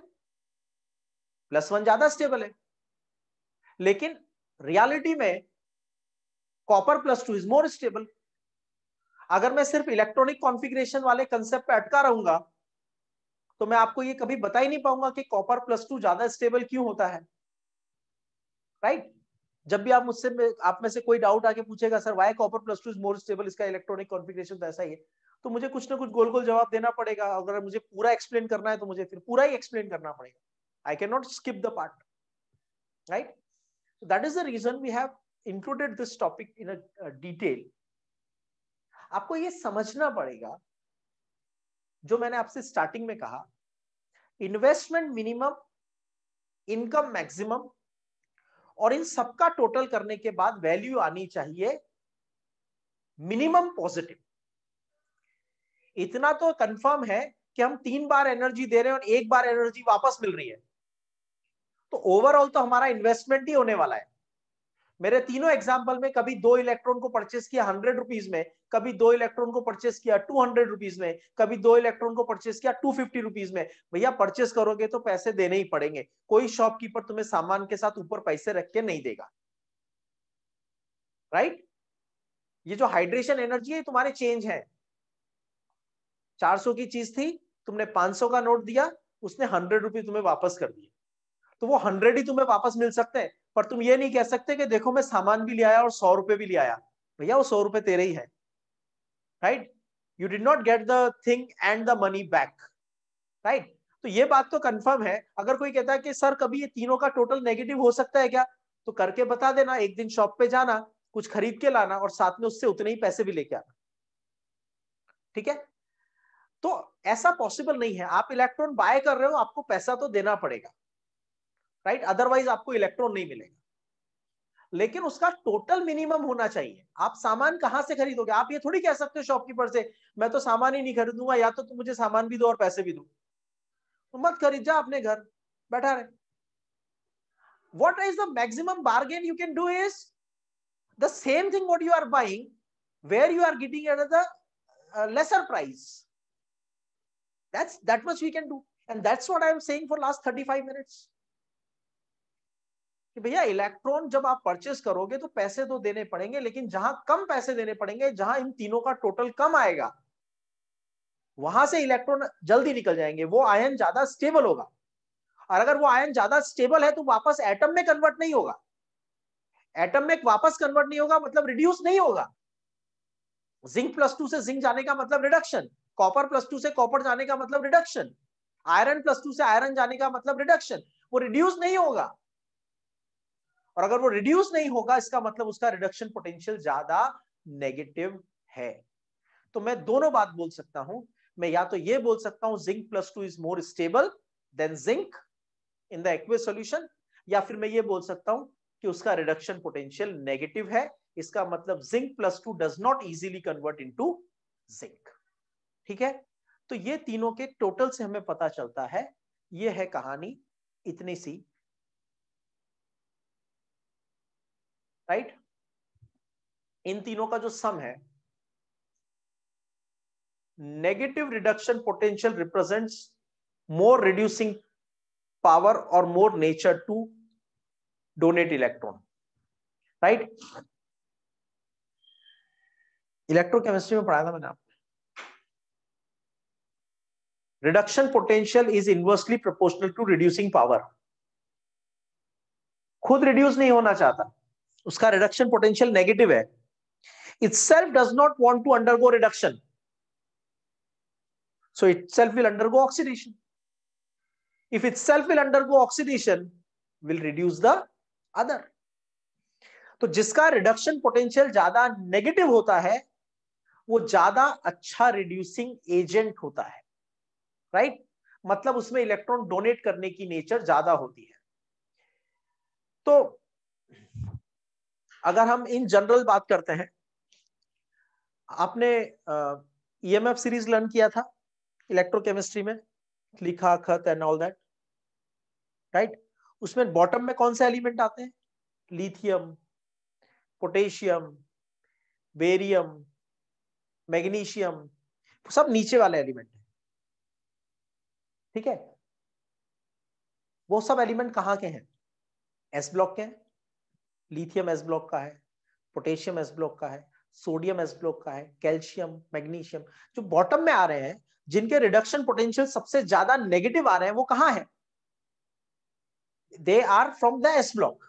plus one ज्यादा स्टेबल है लेकिन रियलिटी में copper plus two is more stable अगर मैं सिर्फ इलेक्ट्रॉनिक कॉन्फिग्रेशन वाले कंसेप्ट पे अटका रहूंगा तो मैं आपको ये कभी बता ही नहीं पाऊंगा कि कॉपर प्लस टू ज्यादा स्टेबल क्यों होता है राइट right? जब भी आप मुझसे आप में से कोई डाउट आके पूछेगा sir why copper plus two is more stable इसका इलेक्ट्रॉनिक तो ऐसा ही है तो मुझे कुछ ना कुछ गोल गोल जवाब देना पड़ेगा अगर मुझे पूरा एक्सप्लेन करना है तो मुझे फिर पूरा ही एक्सप्लेन करना पड़ेगा I can not skip the part right that is the reason we have included this topic in detail आपको ये समझना पड़ेगा जो मैंने आपसे स्टार्टिंग में कहा इन्वेस्टमेंट मिनिमम इनकम मैक्सिमम और इन सबका टोटल करने के बाद वैल्यू आनी चाहिए मिनिमम पॉजिटिव इतना तो कंफर्म है कि हम तीन बार एनर्जी दे रहे हैं और एक बार एनर्जी वापस मिल रही है तो ओवरऑल तो हमारा इन्वेस्टमेंट ही होने वाला है मेरे तीनों एग्जाम्पल में कभी दो इलेक्ट्रॉन को परचेस किया हंड्रेड रुपीज में कभी दो इलेक्ट्रॉन को परचेस किया टू हंड्रेड रुपीज में कभी दो इलेक्ट्रॉन को परचेस किया टू फिफ्टी रुपीज में भैया परचेस करोगे तो पैसे देने ही पड़ेंगे कोई शॉपकीपर तुम्हें सामान के साथ ऊपर पैसे रख के नहीं देगा राइट right? ये जो हाइड्रेशन एनर्जी है तुम्हारे चेंज है 400 की चीज थी तुमने 500 का नोट दिया उसने हंड्रेड रुपीज तुम्हें वापस कर दिए तो वो हंड्रेड ही तुम्हें वापस मिल सकते हैं पर तुम ये नहीं कह सकते कि देखो मैं सामान भी ले आया और सौ रुपए भी ले आया भैया वो सौ रुपए तेरे ही है right you did not get the thing and the money back right तो ये बात तो कंफर्म है अगर कोई कहता है कि सर कभी ये तीनों का टोटल नेगेटिव हो सकता है क्या तो करके बता देना एक दिन शॉप पे जाना कुछ खरीद के लाना और साथ में उससे उतने ही पैसे भी लेके आना ठीक है तो ऐसा पॉसिबल नहीं है आप इलेक्ट्रॉन बाय कर रहे हो आपको पैसा तो देना पड़ेगा राइट अदरवाइज आपको इलेक्ट्रॉन नहीं मिलेगा लेकिन उसका टोटल मिनिमम होना चाहिए आप सामान कहां से खरीदोगे आप ये थोड़ी कह सकते हो शॉपकीपर से मैं तो सामान ही नहीं खरीदूंगा या तो तुम मुझे सामान भी दो और पैसे भी दो तो मत खरीद जा अपने घर बैठा रहे what is the maximum bargain you can do is the same thing what you are buying where you are getting at the lesser price that's that much we can do and that's what I am saying last thirty five minutes कि भैया electron जब आप purchase करोगे तो पैसे तो देने पड़ेंगे लेकिन जहां कम पैसे देने पड़ेंगे जहां इन तीनों का टोटल कम आएगा वहां से इलेक्ट्रॉन जल्दी निकल जाएंगे वो आयन ज्यादा स्टेबल होगा और अगर वो आयन ज्यादा स्टेबल है तो वापस एटम में कन्वर्ट नहीं होगा एटम में वापस कन्वर्ट नहीं होगा मतलब रिड्यूस नहीं होगा जिंक प्लस टू से जिंक जाने का मतलब रिडक्शन कॉपर प्लस टू से कॉपर जाने का मतलब रिडक्शन आयरन प्लस टू से आयरन जाने का मतलब रिडक्शन वो रिड्यूस नहीं होगा और अगर वो रिड्यूस नहीं होगा इसका मतलब उसका रिडक्शन पोटेंशियल ज्यादा नेगेटिव है तो मैं दोनों बात बोल सकता हूं मैं या तो ये बोल सकता हूं zinc plus two is more stable than zinc in the aqueous solution या फिर मैं ये बोल सकता हूं कि उसका रिडक्शन पोटेंशियल नेगेटिव है इसका मतलब zinc plus two does not easily convert in zinc ठीक है तो ये तीनों के टोटल से हमें पता चलता है ये है कहानी इतनी सी राइट इन तीनों का जो सम है negative reduction potential represents more reducing power और more nature to donate electron right electrochemistry में पढ़ाया था मैंने आप reduction potential is inversely proportional to reducing power खुद रिड्यूस नहीं होना चाहता उसका रिडक्शन पोटेंशियल नेगेटिव है itself does not want to undergo reduction so itself will undergo oxidation if itself will undergo oxidation will reduce the other तो जिसका reduction potential ज्यादा negative होता है वो ज्यादा अच्छा रिड्यूसिंग एजेंट होता है राइट right? मतलब उसमें इलेक्ट्रॉन डोनेट करने की नेचर ज्यादा होती है तो अगर हम इन जनरल बात करते हैं आपने ईएमएफ सीरीज लर्न किया था इलेक्ट्रोकेमिस्ट्री में लिखा खत एंड ऑल दैट राइट उसमें बॉटम में कौन से एलिमेंट आते हैं लिथियम पोटेशियम बेरियम मैग्नीशियम सब नीचे वाले एलिमेंट हैं ठीक है वो सब एलिमेंट कहाँ के हैं एस ब्लॉक के हैं लिथियम एस ब्लॉक का है पोटेशियम एस ब्लॉक का है सोडियम एस ब्लॉक का है कैल्शियम मैग्नीशियम जो बॉटम में आ रहे हैं जिनके रिडक्शन पोटेंशियल सबसे ज्यादा नेगेटिव आ रहे हैं वो कहा है they are from the S block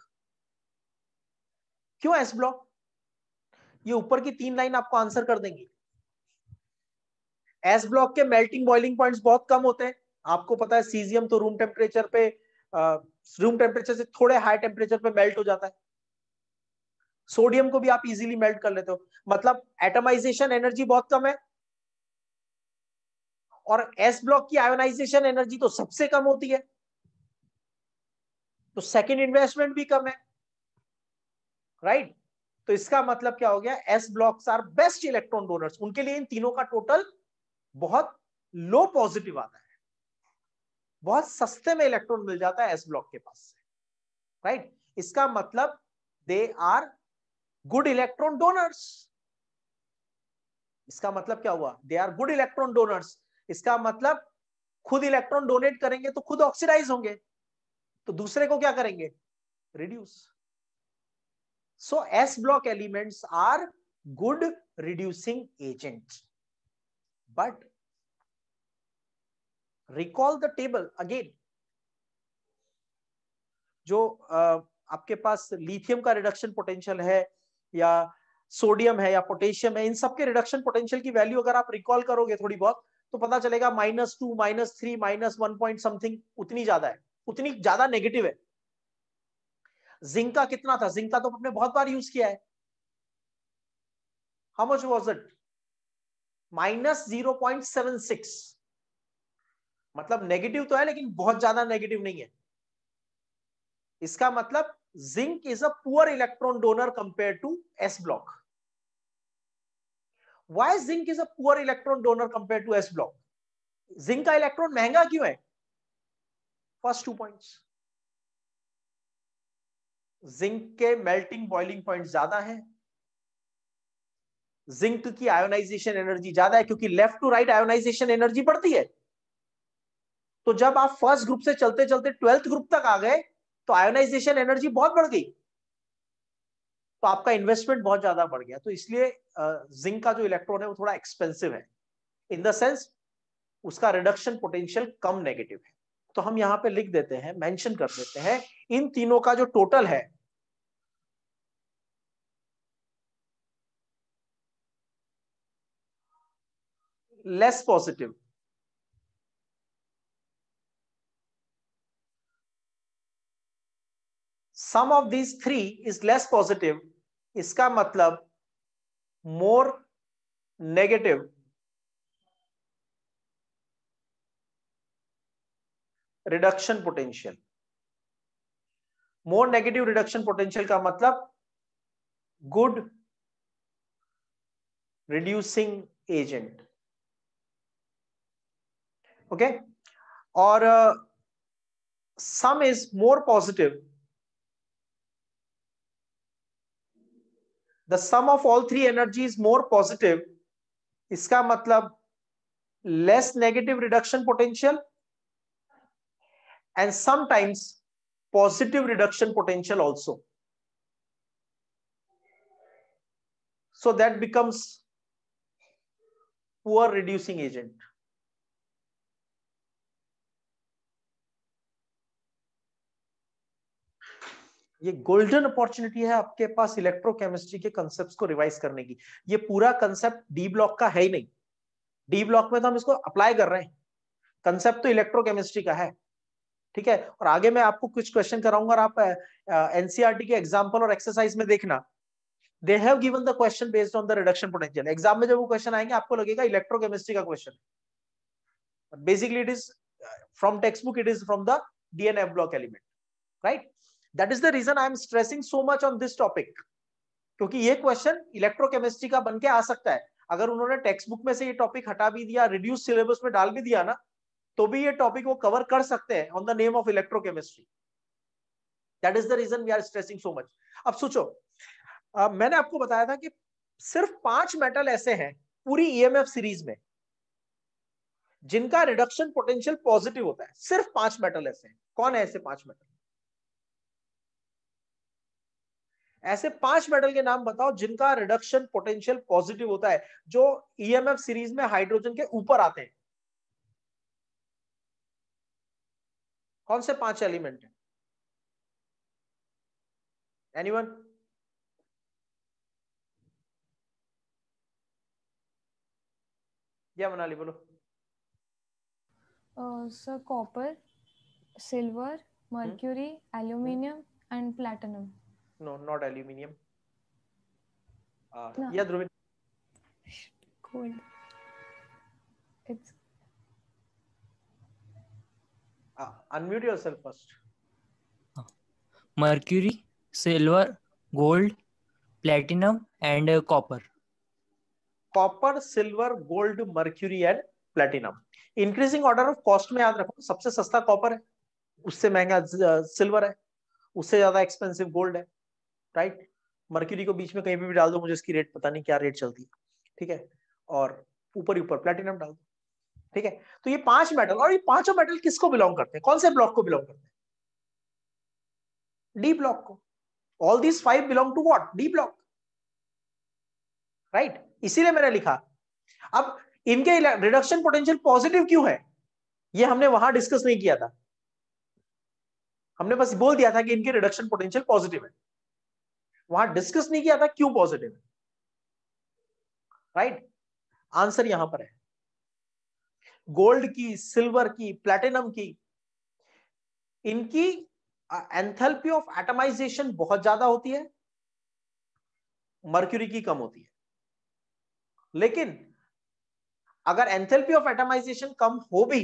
क्यों एस ब्लॉक ये ऊपर की तीन लाइन आपको आंसर कर देंगी एस ब्लॉक के मेल्टिंग बॉइलिंग पॉइंट्स बहुत कम होते हैं आपको पता है सीजियम तो रूम टेम्परेचर पे रूम टेम्परेचर से थोड़े हाई टेम्परेचर पे मेल्ट हो जाता है सोडियम को भी आप इजीली मेल्ट कर लेते हो मतलब एटमाइजेशन एनर्जी बहुत कम है और एस ब्लॉक की आयोनाइजेशन एनर्जी तो सबसे कम होती है तो सेकंड इन्वेस्टमेंट भी कम है राइट right? तो इसका मतलब क्या हो गया S blocks are best electron donors उनके लिए इन तीनों का टोटल बहुत लो पॉजिटिव आता है बहुत सस्ते में इलेक्ट्रॉन मिल जाता है एस ब्लॉक के पास से राइट right? इसका मतलब they are good electron donors इसका मतलब क्या हुआ they are good electron donors इसका मतलब खुद इलेक्ट्रॉन डोनेट करेंगे तो खुद ऑक्सीडाइज होंगे तो दूसरे को क्या करेंगे reduce so S block elements are good reducing agent but recall the table again जो uh, आपके पास लिथियम का रिडक्शन पोटेंशियल है या सोडियम है या पोटेशियम है इन सब के रिडक्शन पोटेंशियल की वैल्यू अगर आप रिकॉल करोगे थोड़ी बहुत तो पता चलेगा minus two minus three minus one point something उतनी ज्यादा है उतनी ज्यादा नेगेटिव है जिंक का कितना था जिंक का तो आपने बहुत बार यूज किया है how much was it minus zero point seven six मतलब नेगेटिव तो है लेकिन बहुत ज्यादा नेगेटिव नहीं है इसका मतलब zinc is a poor electron donor compared to s block why zinc is a poor electron donor compared to s block zinc का इलेक्ट्रॉन महंगा क्यों है फर्स्ट टू पॉइंट्स जिंक के मेल्टिंग बॉइलिंग पॉइंट ज्यादा हैं जिंक की ionization energy ज्यादा है क्योंकि left to right ionization energy बढ़ती है तो जब आप फर्स्ट ग्रुप से चलते चलते ट्वेल्थ ग्रुप तक आ गए तो आयोनाइजेशन एनर्जी बहुत बढ़ गई तो आपका इन्वेस्टमेंट बहुत ज्यादा बढ़ गया तो इसलिए जिंक का जो इलेक्ट्रॉन है वो थोड़ा एक्सपेंसिव है इन द सेंस उसका रिडक्शन पोटेंशियल कम नेगेटिव है तो हम यहां पे लिख देते हैं मेंशन कर देते हैं इन तीनों का जो टोटल है less positive sum of these three is less positive इसका मतलब more negative reduction potential more negative reduction potential का मतलब गुड रिड्यूसिंग एजेंट ओके और sum is more positive the sum of all three energies more positive, iska matlab less negative reduction potential and sometimes positive reduction potential also. So that becomes poor reducing agent. ये golden opportunity है आपके पास electrochemistry के concepts को revise करने की ये पूरा कंसेप्ट डी ब्लॉक का है ही नहीं डी ब्लॉक में तो हम इसको अप्लाई कर रहे हैं कंसेप्ट तो इलेक्ट्रोकेमिस्ट्री का है ठीक है और आगे मैं आपको कुछ क्वेश्चन कराऊंगा और आप एनसीआरटी e के एग्जाम्पल और एक्सरसाइज में देखना they have given the question based on the reduction potential exam में जब वो क्वेश्चन आएंगे आपको लगेगा इलेक्ट्रोकेमिस्ट्री का question basically it is from textbook it is from the D and F block element right that is the reason I am stressing so much on this topic क्योंकि ये question electrochemistry का बन के आ सकता है अगर उन्होंने टेक्स्ट बुक में से ये टॉपिक हटा भी दिया रिड्यूस सिलेबस में डाल भी दिया ना तो भी ये टॉपिक वो कवर कर सकते हैं on the name of electrochemistry that is the reason we are stressing so much अब सोचो मैंने आपको बताया था कि सिर्फ पांच मेटल ऐसे हैं पूरी ईएमएफ e सीरीज में जिनका रिडक्शन पोटेंशियल पॉजिटिव होता है सिर्फ पांच मेटल ऐसे हैं कौन है ऐसे पांच मेटल ऐसे पांच मेटल के नाम बताओ जिनका रिडक्शन पोटेंशियल पॉजिटिव होता है जो ईएमएफ e सीरीज में हाइड्रोजन के ऊपर आते हैं कौन से पांच एलिमेंट हैं एनीवन या मनाली बोलो sir copper silver mercury aluminium and platinum No, not aluminium. Uh, no. Yeah, dhruvin Gold. It's. Uh, unmute yourself first. Mercury, silver, gold, platinum, and uh, copper. copper silver gold mercury and platinum increasing order of cost mein yaad rakho sabse sasta copper hai usse mehanga silver hai usse zyada expensive gold hai right mercury को बीच में कहीं पे भी डाल दो मुझे इसकी रेट पता नहीं क्या रेट चलती है ठीक है और ऊपर ऊपर प्लेटिनम डाल दो ठीक है तो ये पांच मेटल और ये पांचों मेटल किसको बिलोंग करते हैं कौन से ब्लॉक को बिलोंग करते हैं डी ब्लॉक को all this five belong to what D block right इसीलिए मैंने लिखा अब इनके रिडक्शन पोटेंशियल पॉजिटिव क्यों है ये हमने वहां डिस्कस नहीं किया था हमने बस बोल दिया था कि इनके रिडक्शन पोटेंशियल पॉजिटिव है वहां डिस्कस नहीं किया था क्यों पॉजिटिव है राइट आंसर यहां पर है गोल्ड की सिल्वर की प्लेटिनम की इनकी एंथेल्पी ऑफ एटमाइजेशन बहुत ज्यादा होती है मर्क्यूरी की कम होती है लेकिन अगर एंथेल्पी ऑफ एटमाइजेशन कम हो भी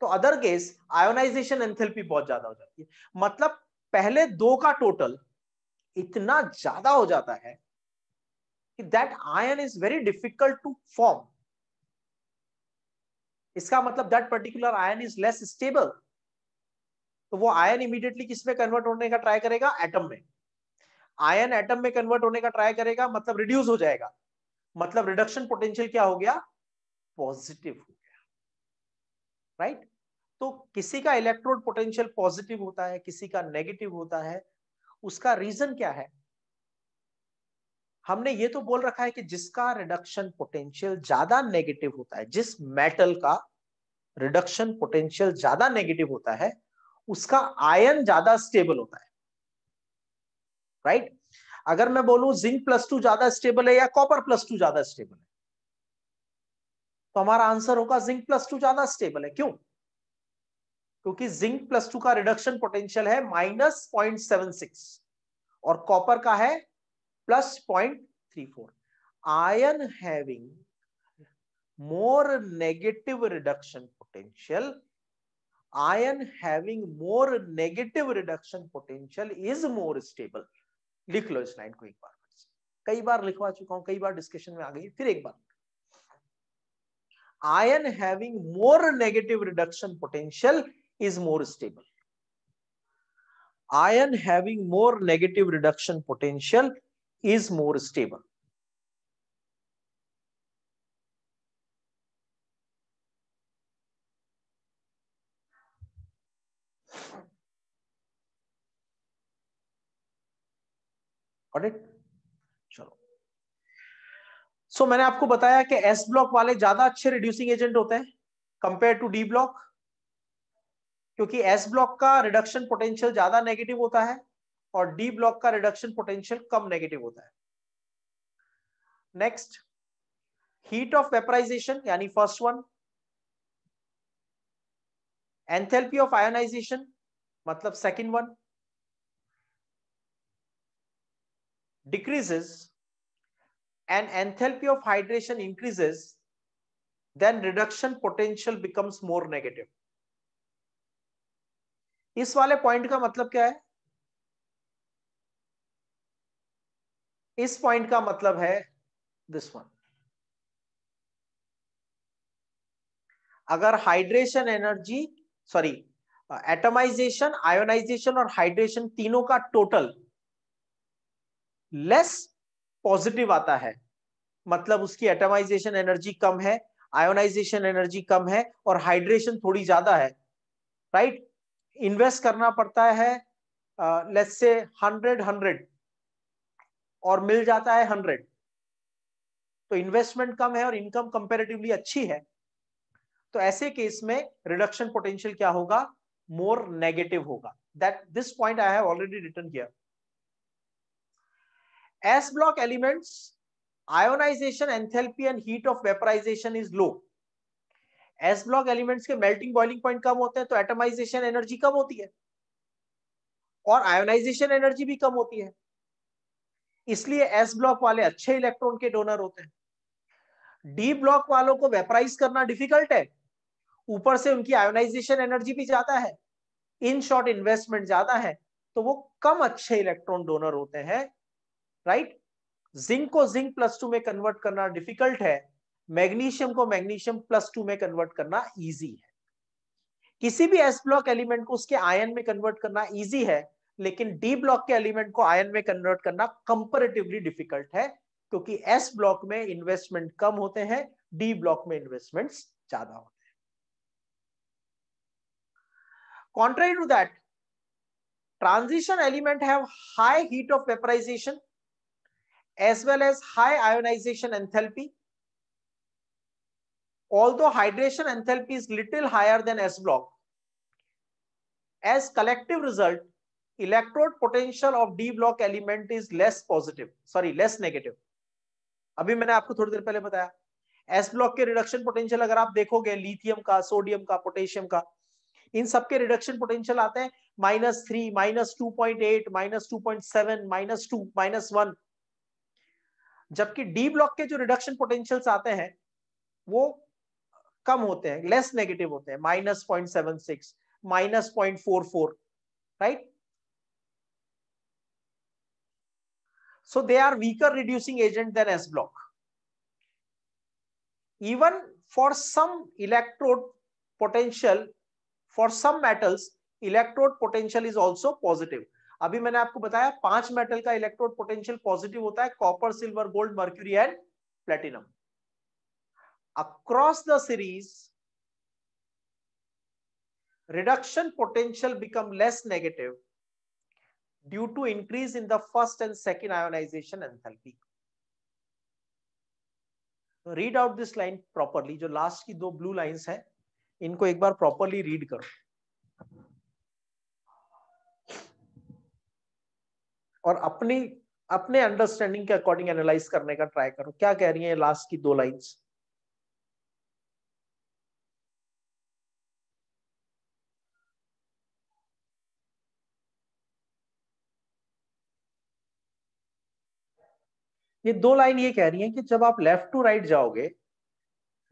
तो अदर केस आयोनाइजेशन एंथेल्पी बहुत ज्यादा हो जाती है मतलब पहले दो का टोटल इतना ज्यादा हो जाता है कि that ion is very difficult to form इसका मतलब that particular ion is less stable तो वो आयन इमीडिएटली किसमें कन्वर्ट होने का ट्राई करेगा एटम में आयन एटम में कन्वर्ट होने का ट्राई करेगा मतलब रिड्यूस हो जाएगा मतलब रिडक्शन पोटेंशियल क्या हो गया पॉजिटिव हो गया राइट right? तो किसी का इलेक्ट्रोड पोटेंशियल पॉजिटिव होता है किसी का नेगेटिव होता है उसका रीजन क्या है हमने ये तो बोल रखा है कि जिसका रिडक्शन पोटेंशियल ज्यादा नेगेटिव होता है जिस मेटल का रिडक्शन पोटेंशियल ज्यादा नेगेटिव होता है उसका आयन ज्यादा स्टेबल होता है राइट right? अगर मैं बोलूं जिंक प्लस टू ज्यादा स्टेबल है या कॉपर प्लस टू ज्यादा स्टेबल है तो हमारा आंसर होगा जिंक प्लस टू ज्यादा स्टेबल है क्यों क्योंकि जिंक प्लस टू का रिडक्शन पोटेंशियल है माइनस पॉइंट सेवन सिक्स और कॉपर का है plus point three four ion having more negative reduction potential ion having more negative reduction potential is more stable लिख लो इस लाइन को एक बार कई बार लिखवा चुका हूं कई बार डिस्कशन में आ गई फिर एक बार ion having more negative reduction potential is more stable. Iron having more negative reduction potential is more stable. Got it? chalo so, maine aapko bataya ki s block wale zyada acche reducing agent hote hain compared to d block क्योंकि S block का reduction potential ज्यादा negative होता है और D block का reduction potential कम negative होता है नेक्स्ट हीट ऑफ वेपराइजेशन यानी first one enthalpy of ionization मतलब second one decreases and enthalpy of hydration increases then reduction potential becomes more negative इस वाले पॉइंट का मतलब क्या है इस पॉइंट का मतलब है दिस वन अगर hydration energy sorry atomization ionization और हाइड्रेशन तीनों का टोटल लेस पॉजिटिव आता है मतलब उसकी एटमाइजेशन एनर्जी कम है आयोनाइजेशन एनर्जी कम है और हाइड्रेशन थोड़ी ज्यादा है राइट इन्वेस्ट करना पड़ता है लेट्स से हंड्रेड हंड्रेड और मिल जाता है हंड्रेड तो इन्वेस्टमेंट कम है और इनकम कंपेरेटिवली अच्छी है तो ऐसे केस में रिडक्शन पोटेंशियल क्या होगा मोर नेगेटिव होगा that this point I have already written here S block elements ionization enthalpy and heat of vaporization is low S block elements के मेल्टिंग बॉइलिंग पॉइंट कम होते हैं तो एटमाइजेशन एनर्जी कम होती है और आयोनाइजेशन एनर्जी भी कम होती है इसलिए एस ब्लॉक वाले अच्छे इलेक्ट्रॉन के डोनर होते हैं डी ब्लॉक वालों को वेपराइज करना डिफिकल्ट है ऊपर से उनकी आयोनाइजेशन एनर्जी भी ज्यादा है इन शॉर्ट इन्वेस्टमेंट ज्यादा है तो वो कम अच्छे इलेक्ट्रॉन डोनर होते हैं राइट जिंक को जिंक प्लस टू में कन्वर्ट करना डिफिकल्ट है मैग्नीशियम को मैग्नीशियम प्लस टू में कन्वर्ट करना ईजी है किसी भी एस ब्लॉक एलिमेंट को उसके आयन में कन्वर्ट करना ईजी है लेकिन डी ब्लॉक के एलिमेंट को आयन में कन्वर्ट करना कंपेरेटिवली डिफिकल्ट है क्योंकि एस ब्लॉक में इन्वेस्टमेंट कम होते हैं डी ब्लॉक में इन्वेस्टमेंट ज्यादा होते हैं contrary to that transition element have high heat of vaporization as well as high ionization enthalpy although hydration enthalpy is little higher than S block, as collective result, electrode potential of D block element is less positive, sorry, less negative. अभी मैंने आपको थोड़ी देर पहले बताया S block के reduction potential अगर आप देखोगे लिथियम का सोडियम का पोटेशियम का इन सब के रिडक्शन पोटेंशियल आते हैं minus three minus two point eight minus two point seven minus two minus one जबकि डी ब्लॉक के जो रिडक्शन पोटेंशियल आते हैं वो कम होते हैं लेस नेगेटिव होते हैं minus point seven six minus point four four right so they are weaker reducing agent than s block even for some electrode potential for some metals electrode potential is also positive अभी मैंने आपको बताया पांच metal का electrode potential positive होता है copper silver gold mercury and platinum across the series, reduction potential become less negative due to increase in the first and second ionization enthalpy. Read out this line properly जो last की दो blue lines है इनको एक बार properly read करो और अपनी अपने अंडरस्टैंडिंग के अकॉर्डिंग एनालाइज करने का ट्राई करो क्या कह रही है लास्ट की दो लाइंस ये दो लाइन ये कह रही है कि जब आप लेफ्ट टू राइट जाओगे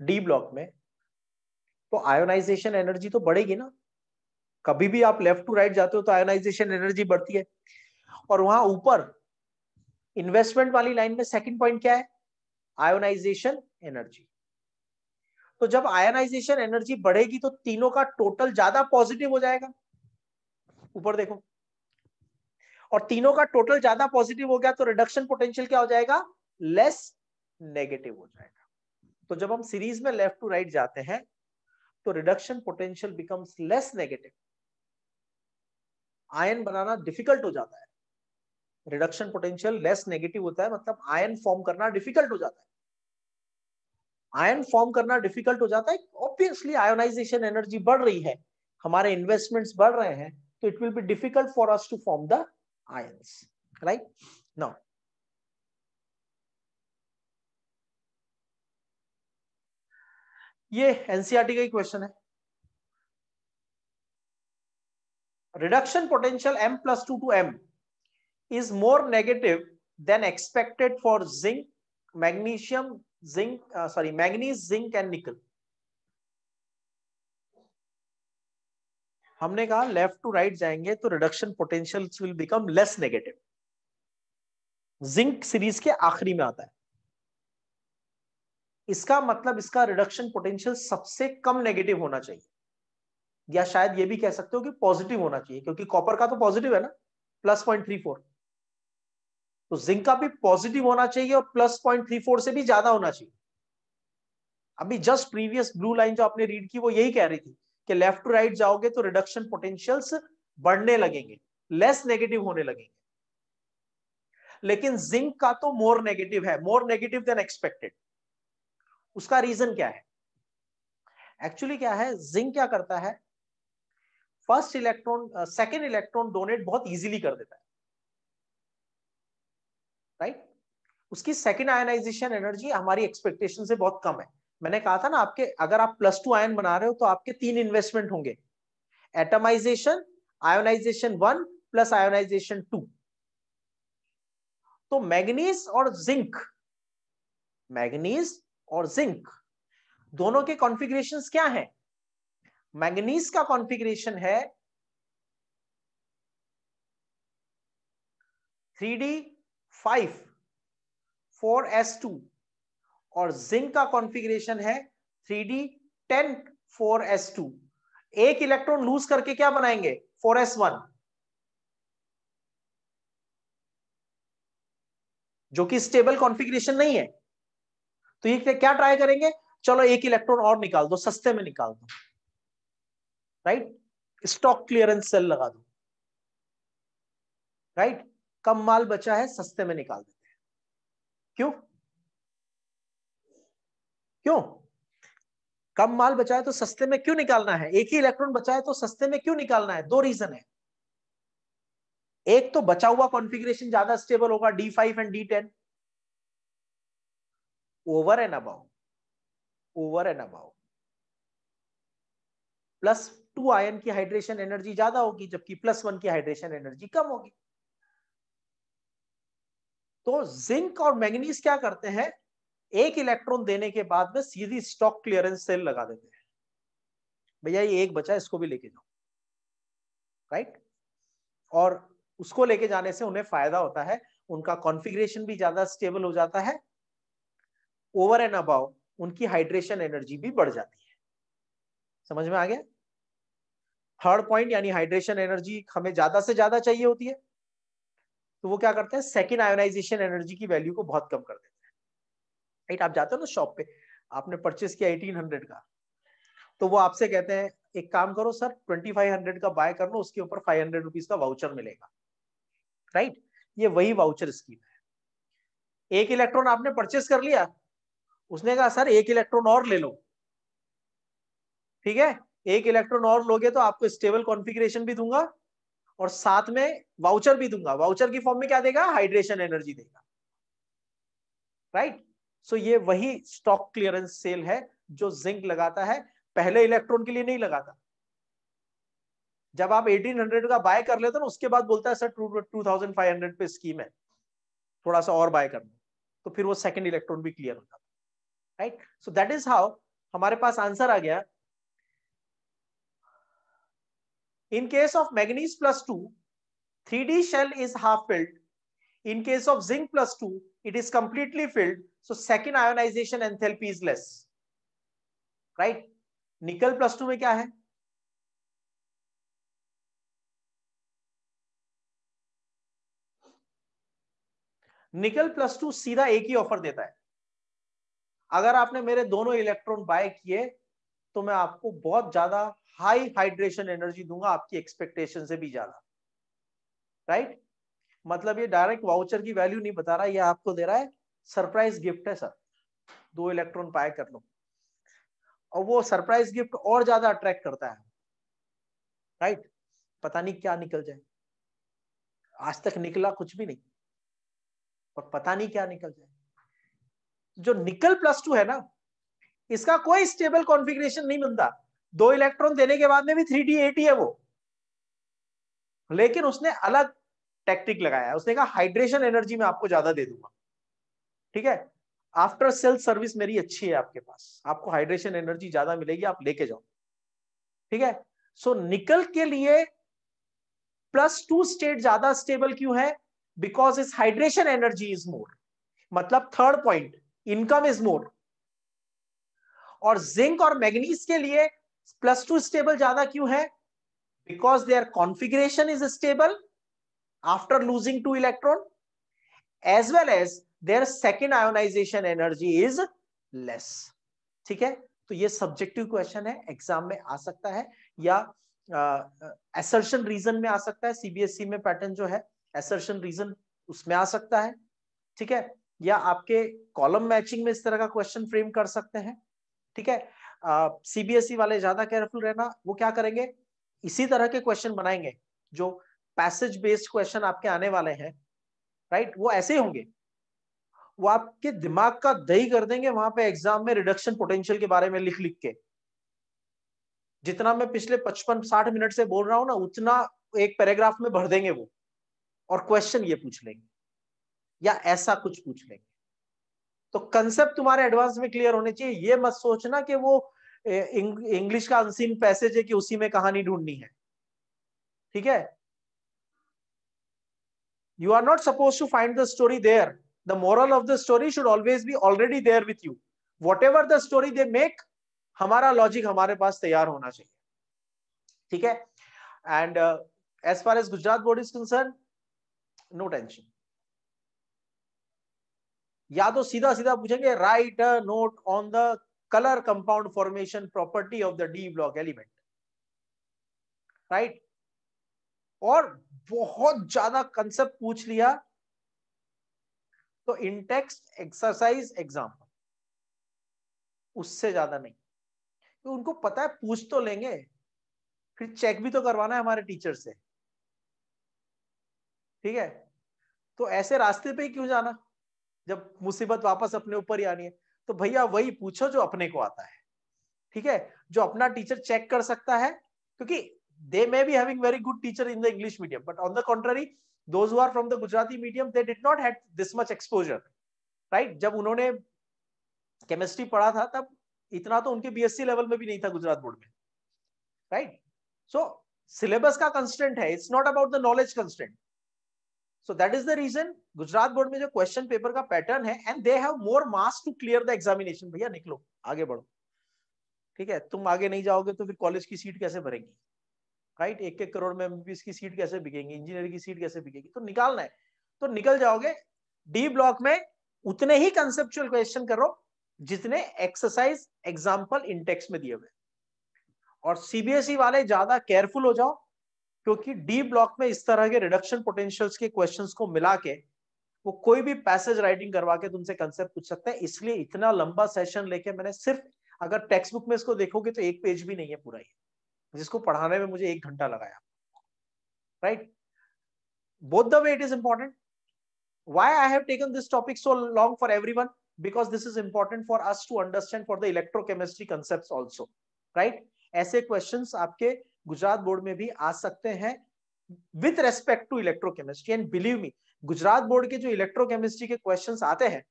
डी ब्लॉक में तो आयोनाइजेशन एनर्जी तो बढ़ेगी ना कभी भी आप लेफ्ट टू राइट जाते हो तो आयोनाइजेशन एनर्जी बढ़ती है और वहां ऊपर इन्वेस्टमेंट वाली लाइन में सेकंड पॉइंट क्या है आयोनाइजेशन एनर्जी तो जब आयोनाइजेशन एनर्जी बढ़ेगी तो तीनों का टोटल ज्यादा पॉजिटिव हो जाएगा ऊपर देखो और तीनों का टोटल ज्यादा पॉजिटिव हो गया तो रिडक्शन पोटेंशियल क्या हो जाएगा लेस नेगेटिव हो जाएगा तो जब हम सीरीज में लेफ्ट टू राइट जाते हैं तो reduction potential becomes less negative ion बनाना डिफिकल्ट हो जाता है रिडक्शन पोटेंशियल लेस नेगेटिव होता है मतलब आयन फॉर्म करना डिफिकल्ट हो जाता है आयन फॉर्म करना डिफिकल्ट हो जाता है ऑब्वियसली आयोनाइजेशन एनर्जी बढ़ रही है हमारे इन्वेस्टमेंट्स बढ़ रहे हैं तो it will be difficult for us to form the ions right now ये एनसीआरटी e का ही क्वेश्चन है reduction potential M plus two to M is more negative than expected for zinc magnesium zinc sorry manganese zinc and nickel हमने कहा left to right जाएंगे तो reduction potential will become less negative zinc series के आखिरी में आता है इसका मतलब इसका रिडक्शन पोटेंशियल सबसे कम नेगेटिव होना चाहिए या शायद ये भी कह सकते हो कि पॉजिटिव होना चाहिए क्योंकि कॉपर का तो पॉजिटिव है ना प्लस पॉइंट थ्री फोर तो जिंक का भी पॉजिटिव होना चाहिए और प्लस पॉइंट थ्री फोर से भी ज्यादा होना चाहिए अभी जस्ट प्रीवियस ब्लू लाइन जो आपने रीड की वो यही कह रही थी कि लेफ्ट टू राइट जाओगे तो रिडक्शन पोटेंशियल्स बढ़ने लगेंगे लेस नेगेटिव होने लगेंगे लेकिन जिंक का तो मोर नेगेटिव है मोर नेगेटिव देन एक्सपेक्टेड उसका रीजन क्या है एक्चुअली क्या है जिंक क्या करता है first electron second electron donate बहुत इजीली कर देता है राइट right? उसकी सेकेंड आयनाइजेशन एनर्जी हमारी एक्सपेक्टेशन से बहुत कम है मैंने कहा था ना आपके अगर आप प्लस टू आयन बना रहे हो तो आपके तीन इन्वेस्टमेंट होंगे atomization ionization one plus ionization two तो मैग्नीज और जिंक मैग्नीज और जिंक दोनों के कॉन्फ़िगरेशंस क्या हैं मैग्नीज का कॉन्फ़िगरेशन है 3d 5 4s2 और जिंक का कॉन्फिग्रेशन है three D ten four S two एक इलेक्ट्रॉन लूज करके क्या बनाएंगे फोर एस वन जो कि स्टेबल कॉन्फिग्रेशन नहीं है तो ये क्या ट्राई करेंगे चलो एक इलेक्ट्रॉन और निकाल दो सस्ते में निकाल दो राइट स्टॉक क्लियरेंस सेल लगा दो राइट कम माल बचा है सस्ते में निकाल देते हैं क्यों क्यों कम माल बचाए तो सस्ते में क्यों निकालना है एक ही इलेक्ट्रॉन बचाए तो सस्ते में क्यों निकालना है दो रीजन है एक तो बचा हुआ कॉन्फ़िगरेशन ज्यादा स्टेबल होगा D five and D ten over and above over and above plus two ion की हाइड्रेशन एनर्जी ज्यादा होगी जबकि प्लस वन की हाइड्रेशन एनर्जी कम होगी तो जिंक और मैंगनीज क्या करते हैं एक इलेक्ट्रॉन देने के बाद में सीधी स्टॉक क्लियरेंस सेल लगा देते हैं भैया ये एक बचा इसको भी लेके जाओ राइट और उसको लेके जाने से उन्हें फायदा होता है उनका कॉन्फ़िगरेशन भी ज्यादा स्टेबल हो जाता है ओवर एंड अबाउ उनकी हाइड्रेशन एनर्जी भी बढ़ जाती है समझ में आ गया थर्ड पॉइंट यानी हाइड्रेशन एनर्जी हमें ज्यादा से ज्यादा चाहिए होती है तो वो क्या करते हैं सेकेंड आयोनाइजेशन एनर्जी की वैल्यू को बहुत कम कर देते हैं राइट आप जाते हो ना शॉप पे आपने परचेस किया एटीन हंड्रेड का तो वो आपसे कहते हैं एक काम करो सर हंड्रेड का बाय कर लो उसके ऊपर फाइव हंड्रेड रुपीज का वाउचर मिलेगा राइट ये वही वाउचर स्कीम है एक इलेक्ट्रॉन आपने परचेस कर लिया उसने कहा सर एक इलेक्ट्रॉन और ले लो ठीक है एक इलेक्ट्रॉन और लोगे तो आपको स्टेबल कॉन्फ़िगरेशन भी दूंगा और साथ में वाउचर भी दूंगा वाउचर की फॉर्म में क्या देगा हाइड्रेशन एनर्जी देगा राइट सो ये वही स्टॉक क्लियरेंस सेल है जो जिंक लगाता है पहले इलेक्ट्रॉन के लिए नहीं लगाता जब आप 1800 का बाय कर लेते ना उसके बाद बोलता है sir two thousand five hundred पे स्कीम है थोड़ा सा और बाय करना तो फिर वो सेकंड इलेक्ट्रॉन भी क्लियर होता right so that is how हमारे पास आंसर आ गया case of of plus two three D shell is half filled in case of zinc plus two it is completely filled. So second ionization enthalpy is less. Right? Nickel plus two में क्या है निकल plus to सीधा एक ही offer देता है अगर आपने मेरे दोनों इलेक्ट्रॉन बाय किए तो मैं आपको बहुत ज्यादा हाई हाइड्रेशन एनर्जी दूंगा आपकी एक्सपेक्टेशन से भी ज्यादा राइट right? मतलब ये डायरेक्ट वाउचर की वैल्यू नहीं बता रहा ये आपको दे रहा है सरप्राइज गिफ्ट है सर दो इलेक्ट्रॉन पाए कर लो और वो सरप्राइज गिफ्ट और ज्यादा अट्रैक्ट करता है राइट पता नहीं क्या निकल जाए आज तक निकला कुछ भी नहीं और पता नहीं क्या निकल जाए जो निकल प्लस टू है ना इसका कोई स्टेबल कॉन्फ़िगरेशन नहीं बनता दो इलेक्ट्रॉन देने के बाद में भी थ्री डी एटी है वो लेकिन उसने अलग टेक्टिक लगाया है उसने कहा हाइड्रेशन एनर्जी में आपको ज्यादा दे दूंगा ठीक है आफ्टर सेल सर्विस मेरी अच्छी है आपके पास आपको हाइड्रेशन एनर्जी ज्यादा मिलेगी आप लेके जाओ ठीक है सो so, निकल के लिए प्लस टू स्टेट ज्यादा स्टेबल क्यों है बिकॉज इस हाइड्रेशन एनर्जी इज मोर मतलब थर्ड पॉइंट इनकम इज मोर और जिंक और मैग्नीज के लिए प्लस टू स्टेबल ज्यादा क्यों है because their configuration is stable after losing two electron as well as their second ionization energy is less ठीक है तो ये सब्जेक्टिव क्वेश्चन है एग्जाम में आ सकता है या एसर्शन uh, रीजन में आ सकता है सीबीएसई e में पैटर्न जो है एसर्शन रीजन उसमें आ सकता है ठीक है या आपके कॉलम मैचिंग में इस तरह का क्वेश्चन फ्रेम कर सकते हैं ठीक है सीबीएसई uh, e वाले ज्यादा केयरफुल रहना वो क्या करेंगे इसी तरह के क्वेश्चन बनाएंगे जो पैसेज बेस्ड क्वेश्चन आपके आने वाले हैं राइट वो ऐसे होंगे वो आपके दिमाग का दही कर देंगे वहां पे एग्जाम में रिडक्शन पोटेंशियल के बारे में लिख लिख के जितना मैं पिछले पचपन साठ मिनट से बोल रहा हूं ना उतना एक पैराग्राफ में भर देंगे वो और क्वेश्चन ये पूछ लेंगे या ऐसा कुछ पूछ लेंगे तो कंसेप्ट तुम्हारे एडवांस में क्लियर होने चाहिए ये मत सोचना कि वो इंग्लिश का अनसीन पैसेज है कि उसी में कहानी ढूंढनी है ठीक है You are not supposed to find the story there. The moral of the story should always be already there with you. Whatever the story they make, hamara हमारा लॉजिक हमारे पास तैयार होना चाहिए ठीक है and as far as Gujarat board is concern no tension या तो सीधा सीधा पूछेंगे right note on the color compound formation property of the D block element. Right? और बहुत ज्यादा कंसेप्ट पूछ लिया तो इंटेक्स एक्सरसाइज एग्जाम्पल उससे ज्यादा नहीं तो उनको पता है पूछ तो लेंगे फिर चेक भी तो करवाना है हमारे टीचर से ठीक है तो ऐसे रास्ते पे ही क्यों जाना जब मुसीबत वापस अपने ऊपर ही आनी है तो भैया वही पूछो जो अपने को आता है ठीक है जो अपना टीचर चेक कर सकता है क्योंकि they may be having very good teacher in the english medium but on the contrary those who are from the gujarati medium they did not had this much exposure right jab unhone chemistry padha tha tab itna to unke bsc level mein bhi nahi tha gujarat board mein right so syllabus ka constraint hai it's not about the knowledge constraint so that is the reason gujarat board mein jo question paper ka pattern hai and they have more marks to clear the examination bhaiya niklo aage badho theek hai tum aage nahi jaoge to fir college ki seat kaise भरेंगी right एक एक करोड़ में MBBS की seat कैसे बिकेगी engineer की seat कैसे बिकेगी तो निकालना है तो निकल जाओगे डी ब्लॉक में उतने ही कंसेप्चुअल क्वेश्चन करो जितने एक्सरसाइज एग्जाम्पल इंटेक्स में दिए हुए और सीबीएसई e वाले ज्यादा केयरफुल हो जाओ क्योंकि डी ब्लॉक में इस तरह के रिडक्शन पोटेंशियल्स के क्वेश्चंस को मिला के वो कोई भी पैसेज राइटिंग करवा के तुमसे कंसेप्ट पूछ सकते हैं इसलिए इतना लंबा सेशन लेके मैंने सिर्फ अगर टेक्स्ट बुक में इसको देखोगे तो एक पेज भी नहीं है पूरा ये जिसको पढ़ाने में मुझे एक घंटा लगाया right both the way it is important why I have taken this topic so long for every one because this is important for us to understand for the electrochemistry concept also right ऐसे question आपके Gujarat board में भी आ सकते हैं with respect to electrochemistry and believe me Gujarat board के जो electrochemistry के क्वेश्चन आते हैं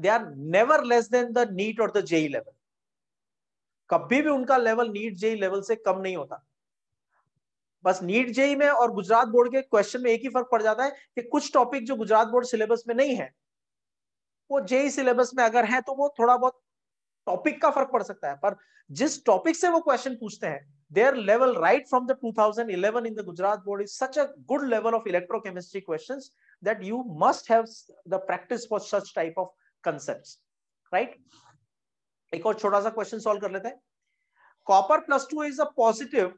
they are never less than the NEET और द जेई लेवल कभी भी उनका लेवल नीट जेई लेवल से कम नहीं होता बस नीट जेई में और गुजरात बोर्ड के क्वेश्चन में एक ही फर्क पड़ जाता है कि कुछ टॉपिक जो गुजरात बोर्ड सिलेबस में नहीं है वो जेई सिलेबस में अगर है तो वो थोड़ा बहुत टॉपिक का फर्क पड़ सकता है पर जिस टॉपिक से वो क्वेश्चन पूछते हैं their level right from the two thousand eleven in the Gujarat board is such a good level of electrochemistry question that you must have the practice for such type of concepts right एक और छोटा सा question solve कर लेते हैं copper plus two is a positive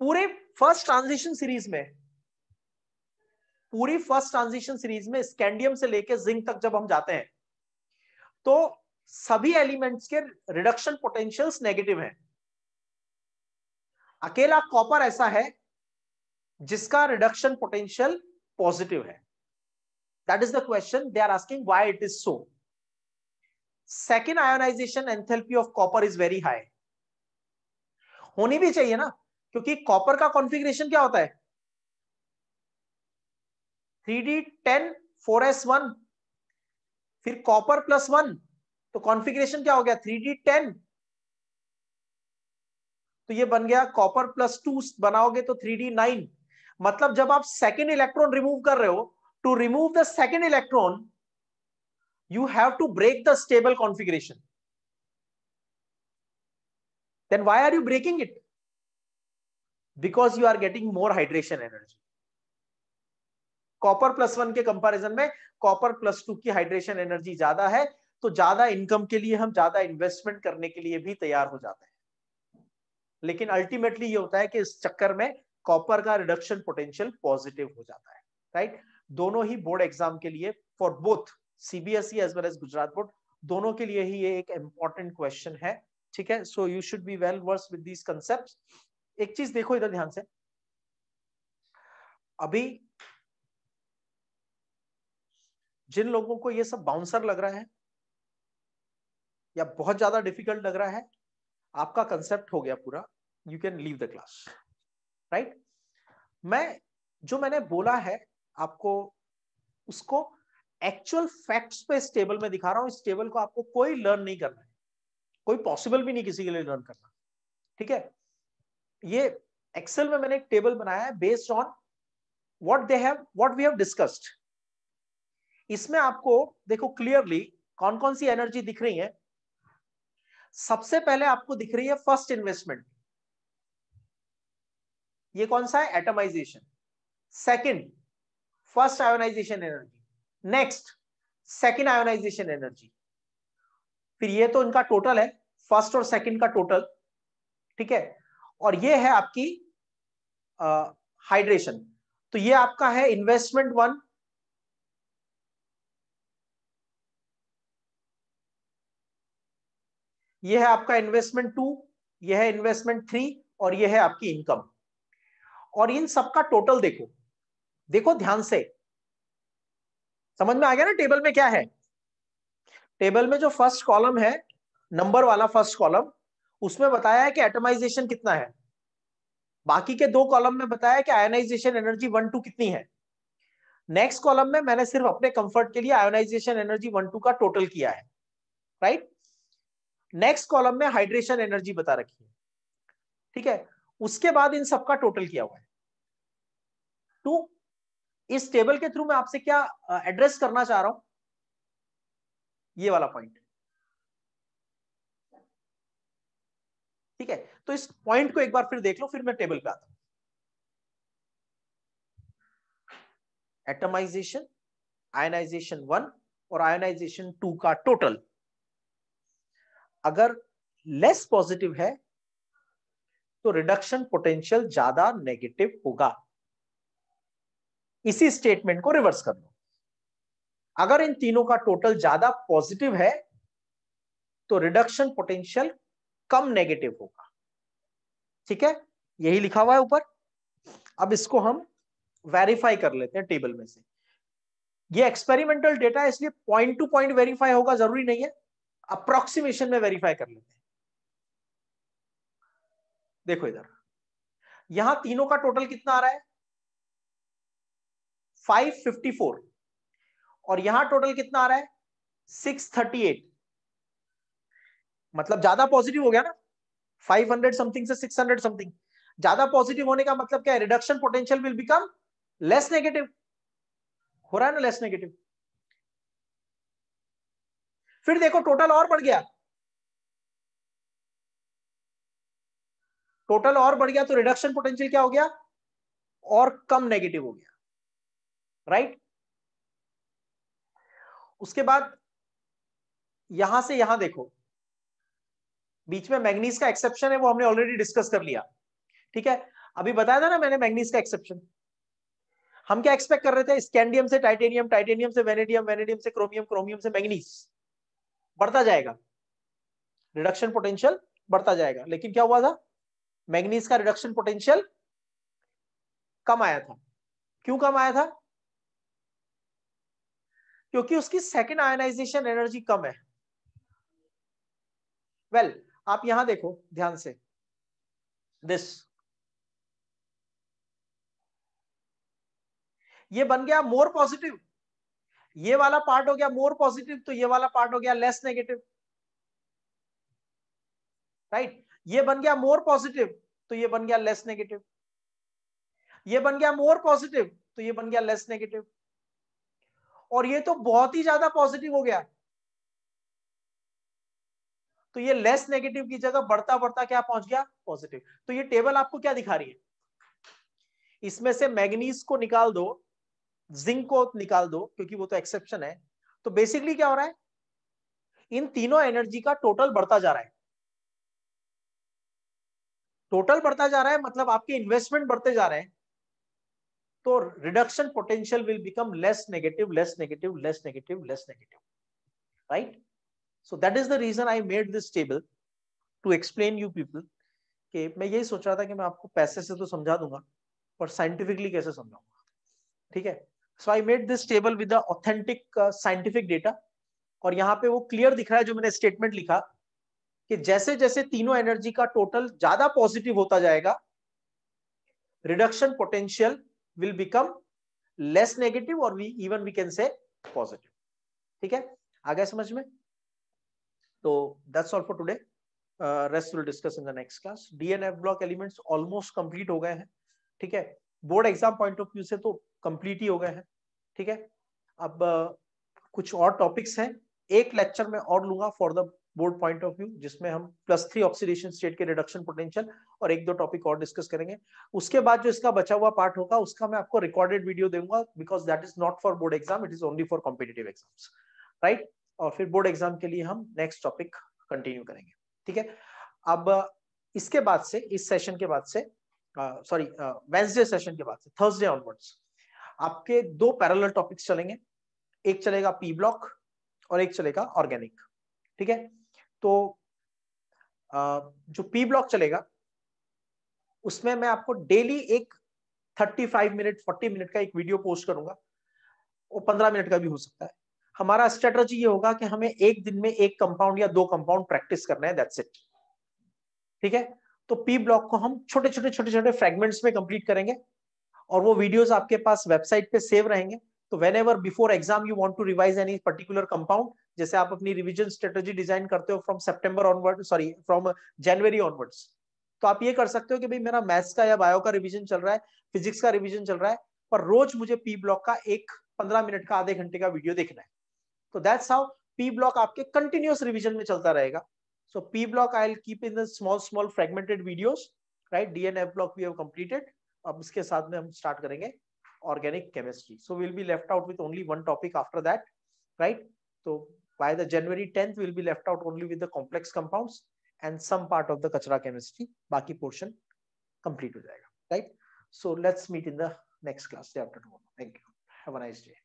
पूरे first transition series में पूरी फर्स्ट ट्रांजिशन सीरीज में स्कैंडियम से लेके जिंक तक जब हम जाते हैं तो सभी एलिमेंट्स के रिडक्शन पोटेंशियल्स नेगेटिव हैं अकेला कॉपर ऐसा है जिसका रिडक्शन पोटेंशियल पॉजिटिव है That is the question they are asking why it is so. Second ionization enthalpy of copper is very high. होनी bhi chahiye na kyunki copper ka configuration kya hota hai 3d 10 4s1 फिर copper plus one तो configuration क्या हो गया three D ten तो ये बन गया कॉपर प्लस टू बनाओगे तो थ्री डी नाइन मतलब जब आप सेकेंड इलेक्ट्रॉन रिमूव कर रहे हो to remove the second electron, you have to break the stable configuration. Then why are you breaking it? Because you are getting more hydration energy. Copper plus one के comparison में copper plus two की hydration energy ज्यादा है तो ज्यादा income के लिए हम ज्यादा इन्वेस्टमेंट करने के लिए भी तैयार हो जाते हैं लेकिन अल्टीमेटली ये होता है कि इस चक्कर में कॉपर का रिडक्शन पोटेंशियल पॉजिटिव हो जाता है राइट दोनों ही बोर्ड एग्जाम के लिए for both CBSE as well as Gujarat board दोनों के लिए ही ये एक इंपॉर्टेंट क्वेश्चन है ठीक है so you should be well versed with these concept एक चीज देखो इधर ध्यान से अभी जिन लोगों को ये सब बाउंसर लग रहा है या बहुत ज्यादा डिफिकल्ट लग रहा है आपका कंसेप्ट हो गया पूरा you can leave the class right मैं जो मैंने बोला है आपको उसको एक्चुअल फैक्ट्स पे इस टेबल में दिखा रहा हूं इस टेबल को आपको कोई लर्न नहीं करना है कोई पॉसिबल भी नहीं किसी के लिए लर्न करना ठीक है ये एक्सेल में मैंने एक टेबल बनाया है based on what they have what we have discussed इसमें आपको देखो क्लियरली कौन कौन सी एनर्जी दिख रही है सबसे पहले आपको दिख रही है फर्स्ट इन्वेस्टमेंट ये कौन सा है atomization second first ionization energy next second ionization energy फिर ये तो इनका टोटल है फर्स्ट और सेकेंड का टोटल ठीक है और ये है आपकी हाइड्रेशन तो ये आपका है इन्वेस्टमेंट वन ये है आपका इन्वेस्टमेंट टू ये है इन्वेस्टमेंट थ्री और ये है आपकी इनकम और इन सबका टोटल देखो देखो ध्यान से समझ में आ गया ना टेबल में क्या है टेबल में जो फर्स्ट कॉलम है नंबर वाला फर्स्ट कॉलम उसमें बताया है कि एटमाइजेशन कितना है बाकी के दो कॉलम में बताया कि आयोनाइजेशन एनर्जी वन टू कितनी है नेक्स्ट कॉलम में मैंने सिर्फ अपने कंफर्ट के लिए आयोनाइजेशन एनर्जी वन टू का टोटल किया है राइट नेक्स्ट कॉलम में हाइड्रेशन एनर्जी बता रखी है ठीक है उसके बाद इन सबका टोटल किया हुआ है टू इस टेबल के थ्रू मैं आपसे क्या एड्रेस करना चाह रहा हूं ये वाला पॉइंट ठीक है तो इस पॉइंट को एक बार फिर देख लो फिर मैं टेबल पे आता हूं एटमाइजेशन आयनाइजेशन वन और आयनाइजेशन टू का टोटल अगर लेस पॉजिटिव है तो रिडक्शन पोटेंशियल ज्यादा नेगेटिव होगा इसी स्टेटमेंट को रिवर्स कर लो अगर इन तीनों का टोटल ज्यादा पॉजिटिव है तो रिडक्शन पोटेंशियल कम नेगेटिव होगा ठीक है यही लिखा हुआ है ऊपर अब इसको हम वेरीफाई कर लेते हैं टेबल में से ये एक्सपेरिमेंटल डेटा है इसलिए पॉइंट टू पॉइंट वेरीफाई होगा जरूरी नहीं है अप्रोक्सीमेशन में वेरीफाई कर लेते हैं देखो इधर यहां तीनों का टोटल कितना आ रहा है 554 और यहां टोटल कितना आ रहा है 638 मतलब ज्यादा पॉजिटिव हो गया ना 500 समथिंग से 600 समथिंग ज्यादा पॉजिटिव होने का मतलब क्या है reduction potential will become less negative हो रहा है ना लेस नेगेटिव फिर देखो टोटल और बढ़ गया टोटल और बढ़ गया तो रिडक्शन पोटेंशियल क्या हो गया और कम नेगेटिव हो गया राइट उसके बाद यहां से यहां देखो बीच में मैग्नीज का एक्सेप्शन है वो हमने ऑलरेडी डिस्कस कर लिया ठीक है अभी बताया था ना मैंने मैग्नीज का एक्सेप्शन हम क्या एक्सपेक्ट कर रहे थे स्कैंडियम से टाइटेनियम टाइटेनियम से वेनेडियम वेनेडियम से क्रोमियम क्रोमियम से मैग्नीज बढ़ता जाएगा रिडक्शन पोटेंशियल बढ़ता जाएगा लेकिन क्या हुआ था मैग्नीज का रिडक्शन पोटेंशियल कम आया था क्यों कम आया था क्योंकि उसकी सेकेंड आयनाइजेशन एनर्जी कम है वेल well, आप यहां देखो ध्यान से दिस ये बन गया मोर पॉजिटिव ये वाला पार्ट हो गया मोर पॉजिटिव तो ये वाला पार्ट हो गया लेस नेगेटिव राइट ये बन गया मोर पॉजिटिव तो ये बन गया लेस नेगेटिव ये बन गया मोर पॉजिटिव तो ये बन गया लेस नेगेटिव और ये तो बहुत ही ज्यादा पॉजिटिव हो गया तो ये लेस नेगेटिव की जगह बढ़ता बढ़ता क्या पहुंच गया पॉजिटिव तो ये टेबल आपको क्या दिखा रही है इसमें से मैग्नीज को निकाल दो जिंक को निकाल दो क्योंकि वो तो एक्सेप्शन है तो बेसिकली क्या हो रहा है इन तीनों एनर्जी का टोटल बढ़ता जा रहा है टोटल बढ़ता जा रहा है मतलब आपके इन्वेस्टमेंट बढ़ते जा रहे हैं तो reduction potential will become less negative less negative less negative less negative right so that is the reason I made this table to explain you people कि मैं यही सोच रहा था कि मैं आपको पैसे से तो समझा दूंगा पर साइंटिफिकली कैसे समझाऊंगा ठीक है so I made this table with the authentic scientific data और यहाँ पे वो क्लियर दिख रहा है जो मैंने स्टेटमेंट लिखा कि जैसे जैसे तीनों एनर्जी का टोटल ज्यादा पॉजिटिव होता जाएगा reduction potential will become less negative or we even we can say positive. ठीक है आ गया समझ में तो that's all for today. Uh, rest we'll discuss in the next class. DNF block elements almost complete हो गए हैं ठीक है board exam point of view से तो कंप्लीट ही हो गए हैं ठीक है अब uh, कुछ और टॉपिक्स हैं एक लेक्चर में और लूंगा for the board point of view जिसमें हम प्लस थ्री ऑक्सीडेशन स्टेट के रिडक्शन पोटेंशियल और एक दो टॉपिक और डिस्कस करेंगे उसके बाद जो इसका बचा हुआ पार्ट होगा उसका मैं आपको रिकॉर्डेड वीडियो दूंगा because that is not for board exam it is only for competitive exam right और फिर बोर्ड एग्जाम के लिए हम नेक्स्ट टॉपिक कंटिन्यू करेंगे ठीक है अब इसके बाद से इस सेशन के बाद से सॉरी वेंसडे सेशन के बाद से थर्सडे ऑनवर्ड्स आपके दो पैरल टॉपिक्स चलेंगे एक चलेगा पी ब्लॉक और एक चलेगा ऑर्गेनिक ठीक है तो जो पी ब्लॉक चलेगा उसमें मैं आपको डेली एक 35 मिनट 40 मिनट का एक वीडियो पोस्ट करूंगा वो 15 मिनट का भी हो सकता है हमारा स्ट्रेटजी ये होगा कि हमें एक दिन में एक कंपाउंड या दो कंपाउंड प्रैक्टिस करना है दैट्स इट ठीक है तो पी ब्लॉक को हम छोटे छोटे छोटे छोटे फ्रेगमेंट्स में कंप्लीट करेंगे और वो वीडियोस आपके पास वेबसाइट पे सेव रहेंगे तो whenever before exam you want to revise any particular compound जैसे आप अपनी रिविजन स्ट्रेटेजी डिजाइन करते हो from September onward sorry from January onwards तो आप ये कर सकते हो कि भाई मेरा मैथ्स का या बायो का रिविजन चल रहा है फिजिक्स का रिविजन चल रहा है पर रोज मुझे पी ब्लॉक का एक पंद्रह मिनट का आधे घंटे का वीडियो देखना है तो दैट्स हाउ पी ब्लॉक आपके कंटिन्यूस रिविजन में चलता रहेगा so p block i'll keep in the small small fragmented videos right dnf block we have completed अब इसके साथ में हम स्टार्ट करेंगे organic chemistry. So we'll be left out with only one topic after that, right? So by the January 10th, we'll be left out only with the complex compounds and some part of the kachra chemistry, baki portion complete with that, right? So let's meet in the next class day after tomorrow. Thank you. Have a nice day.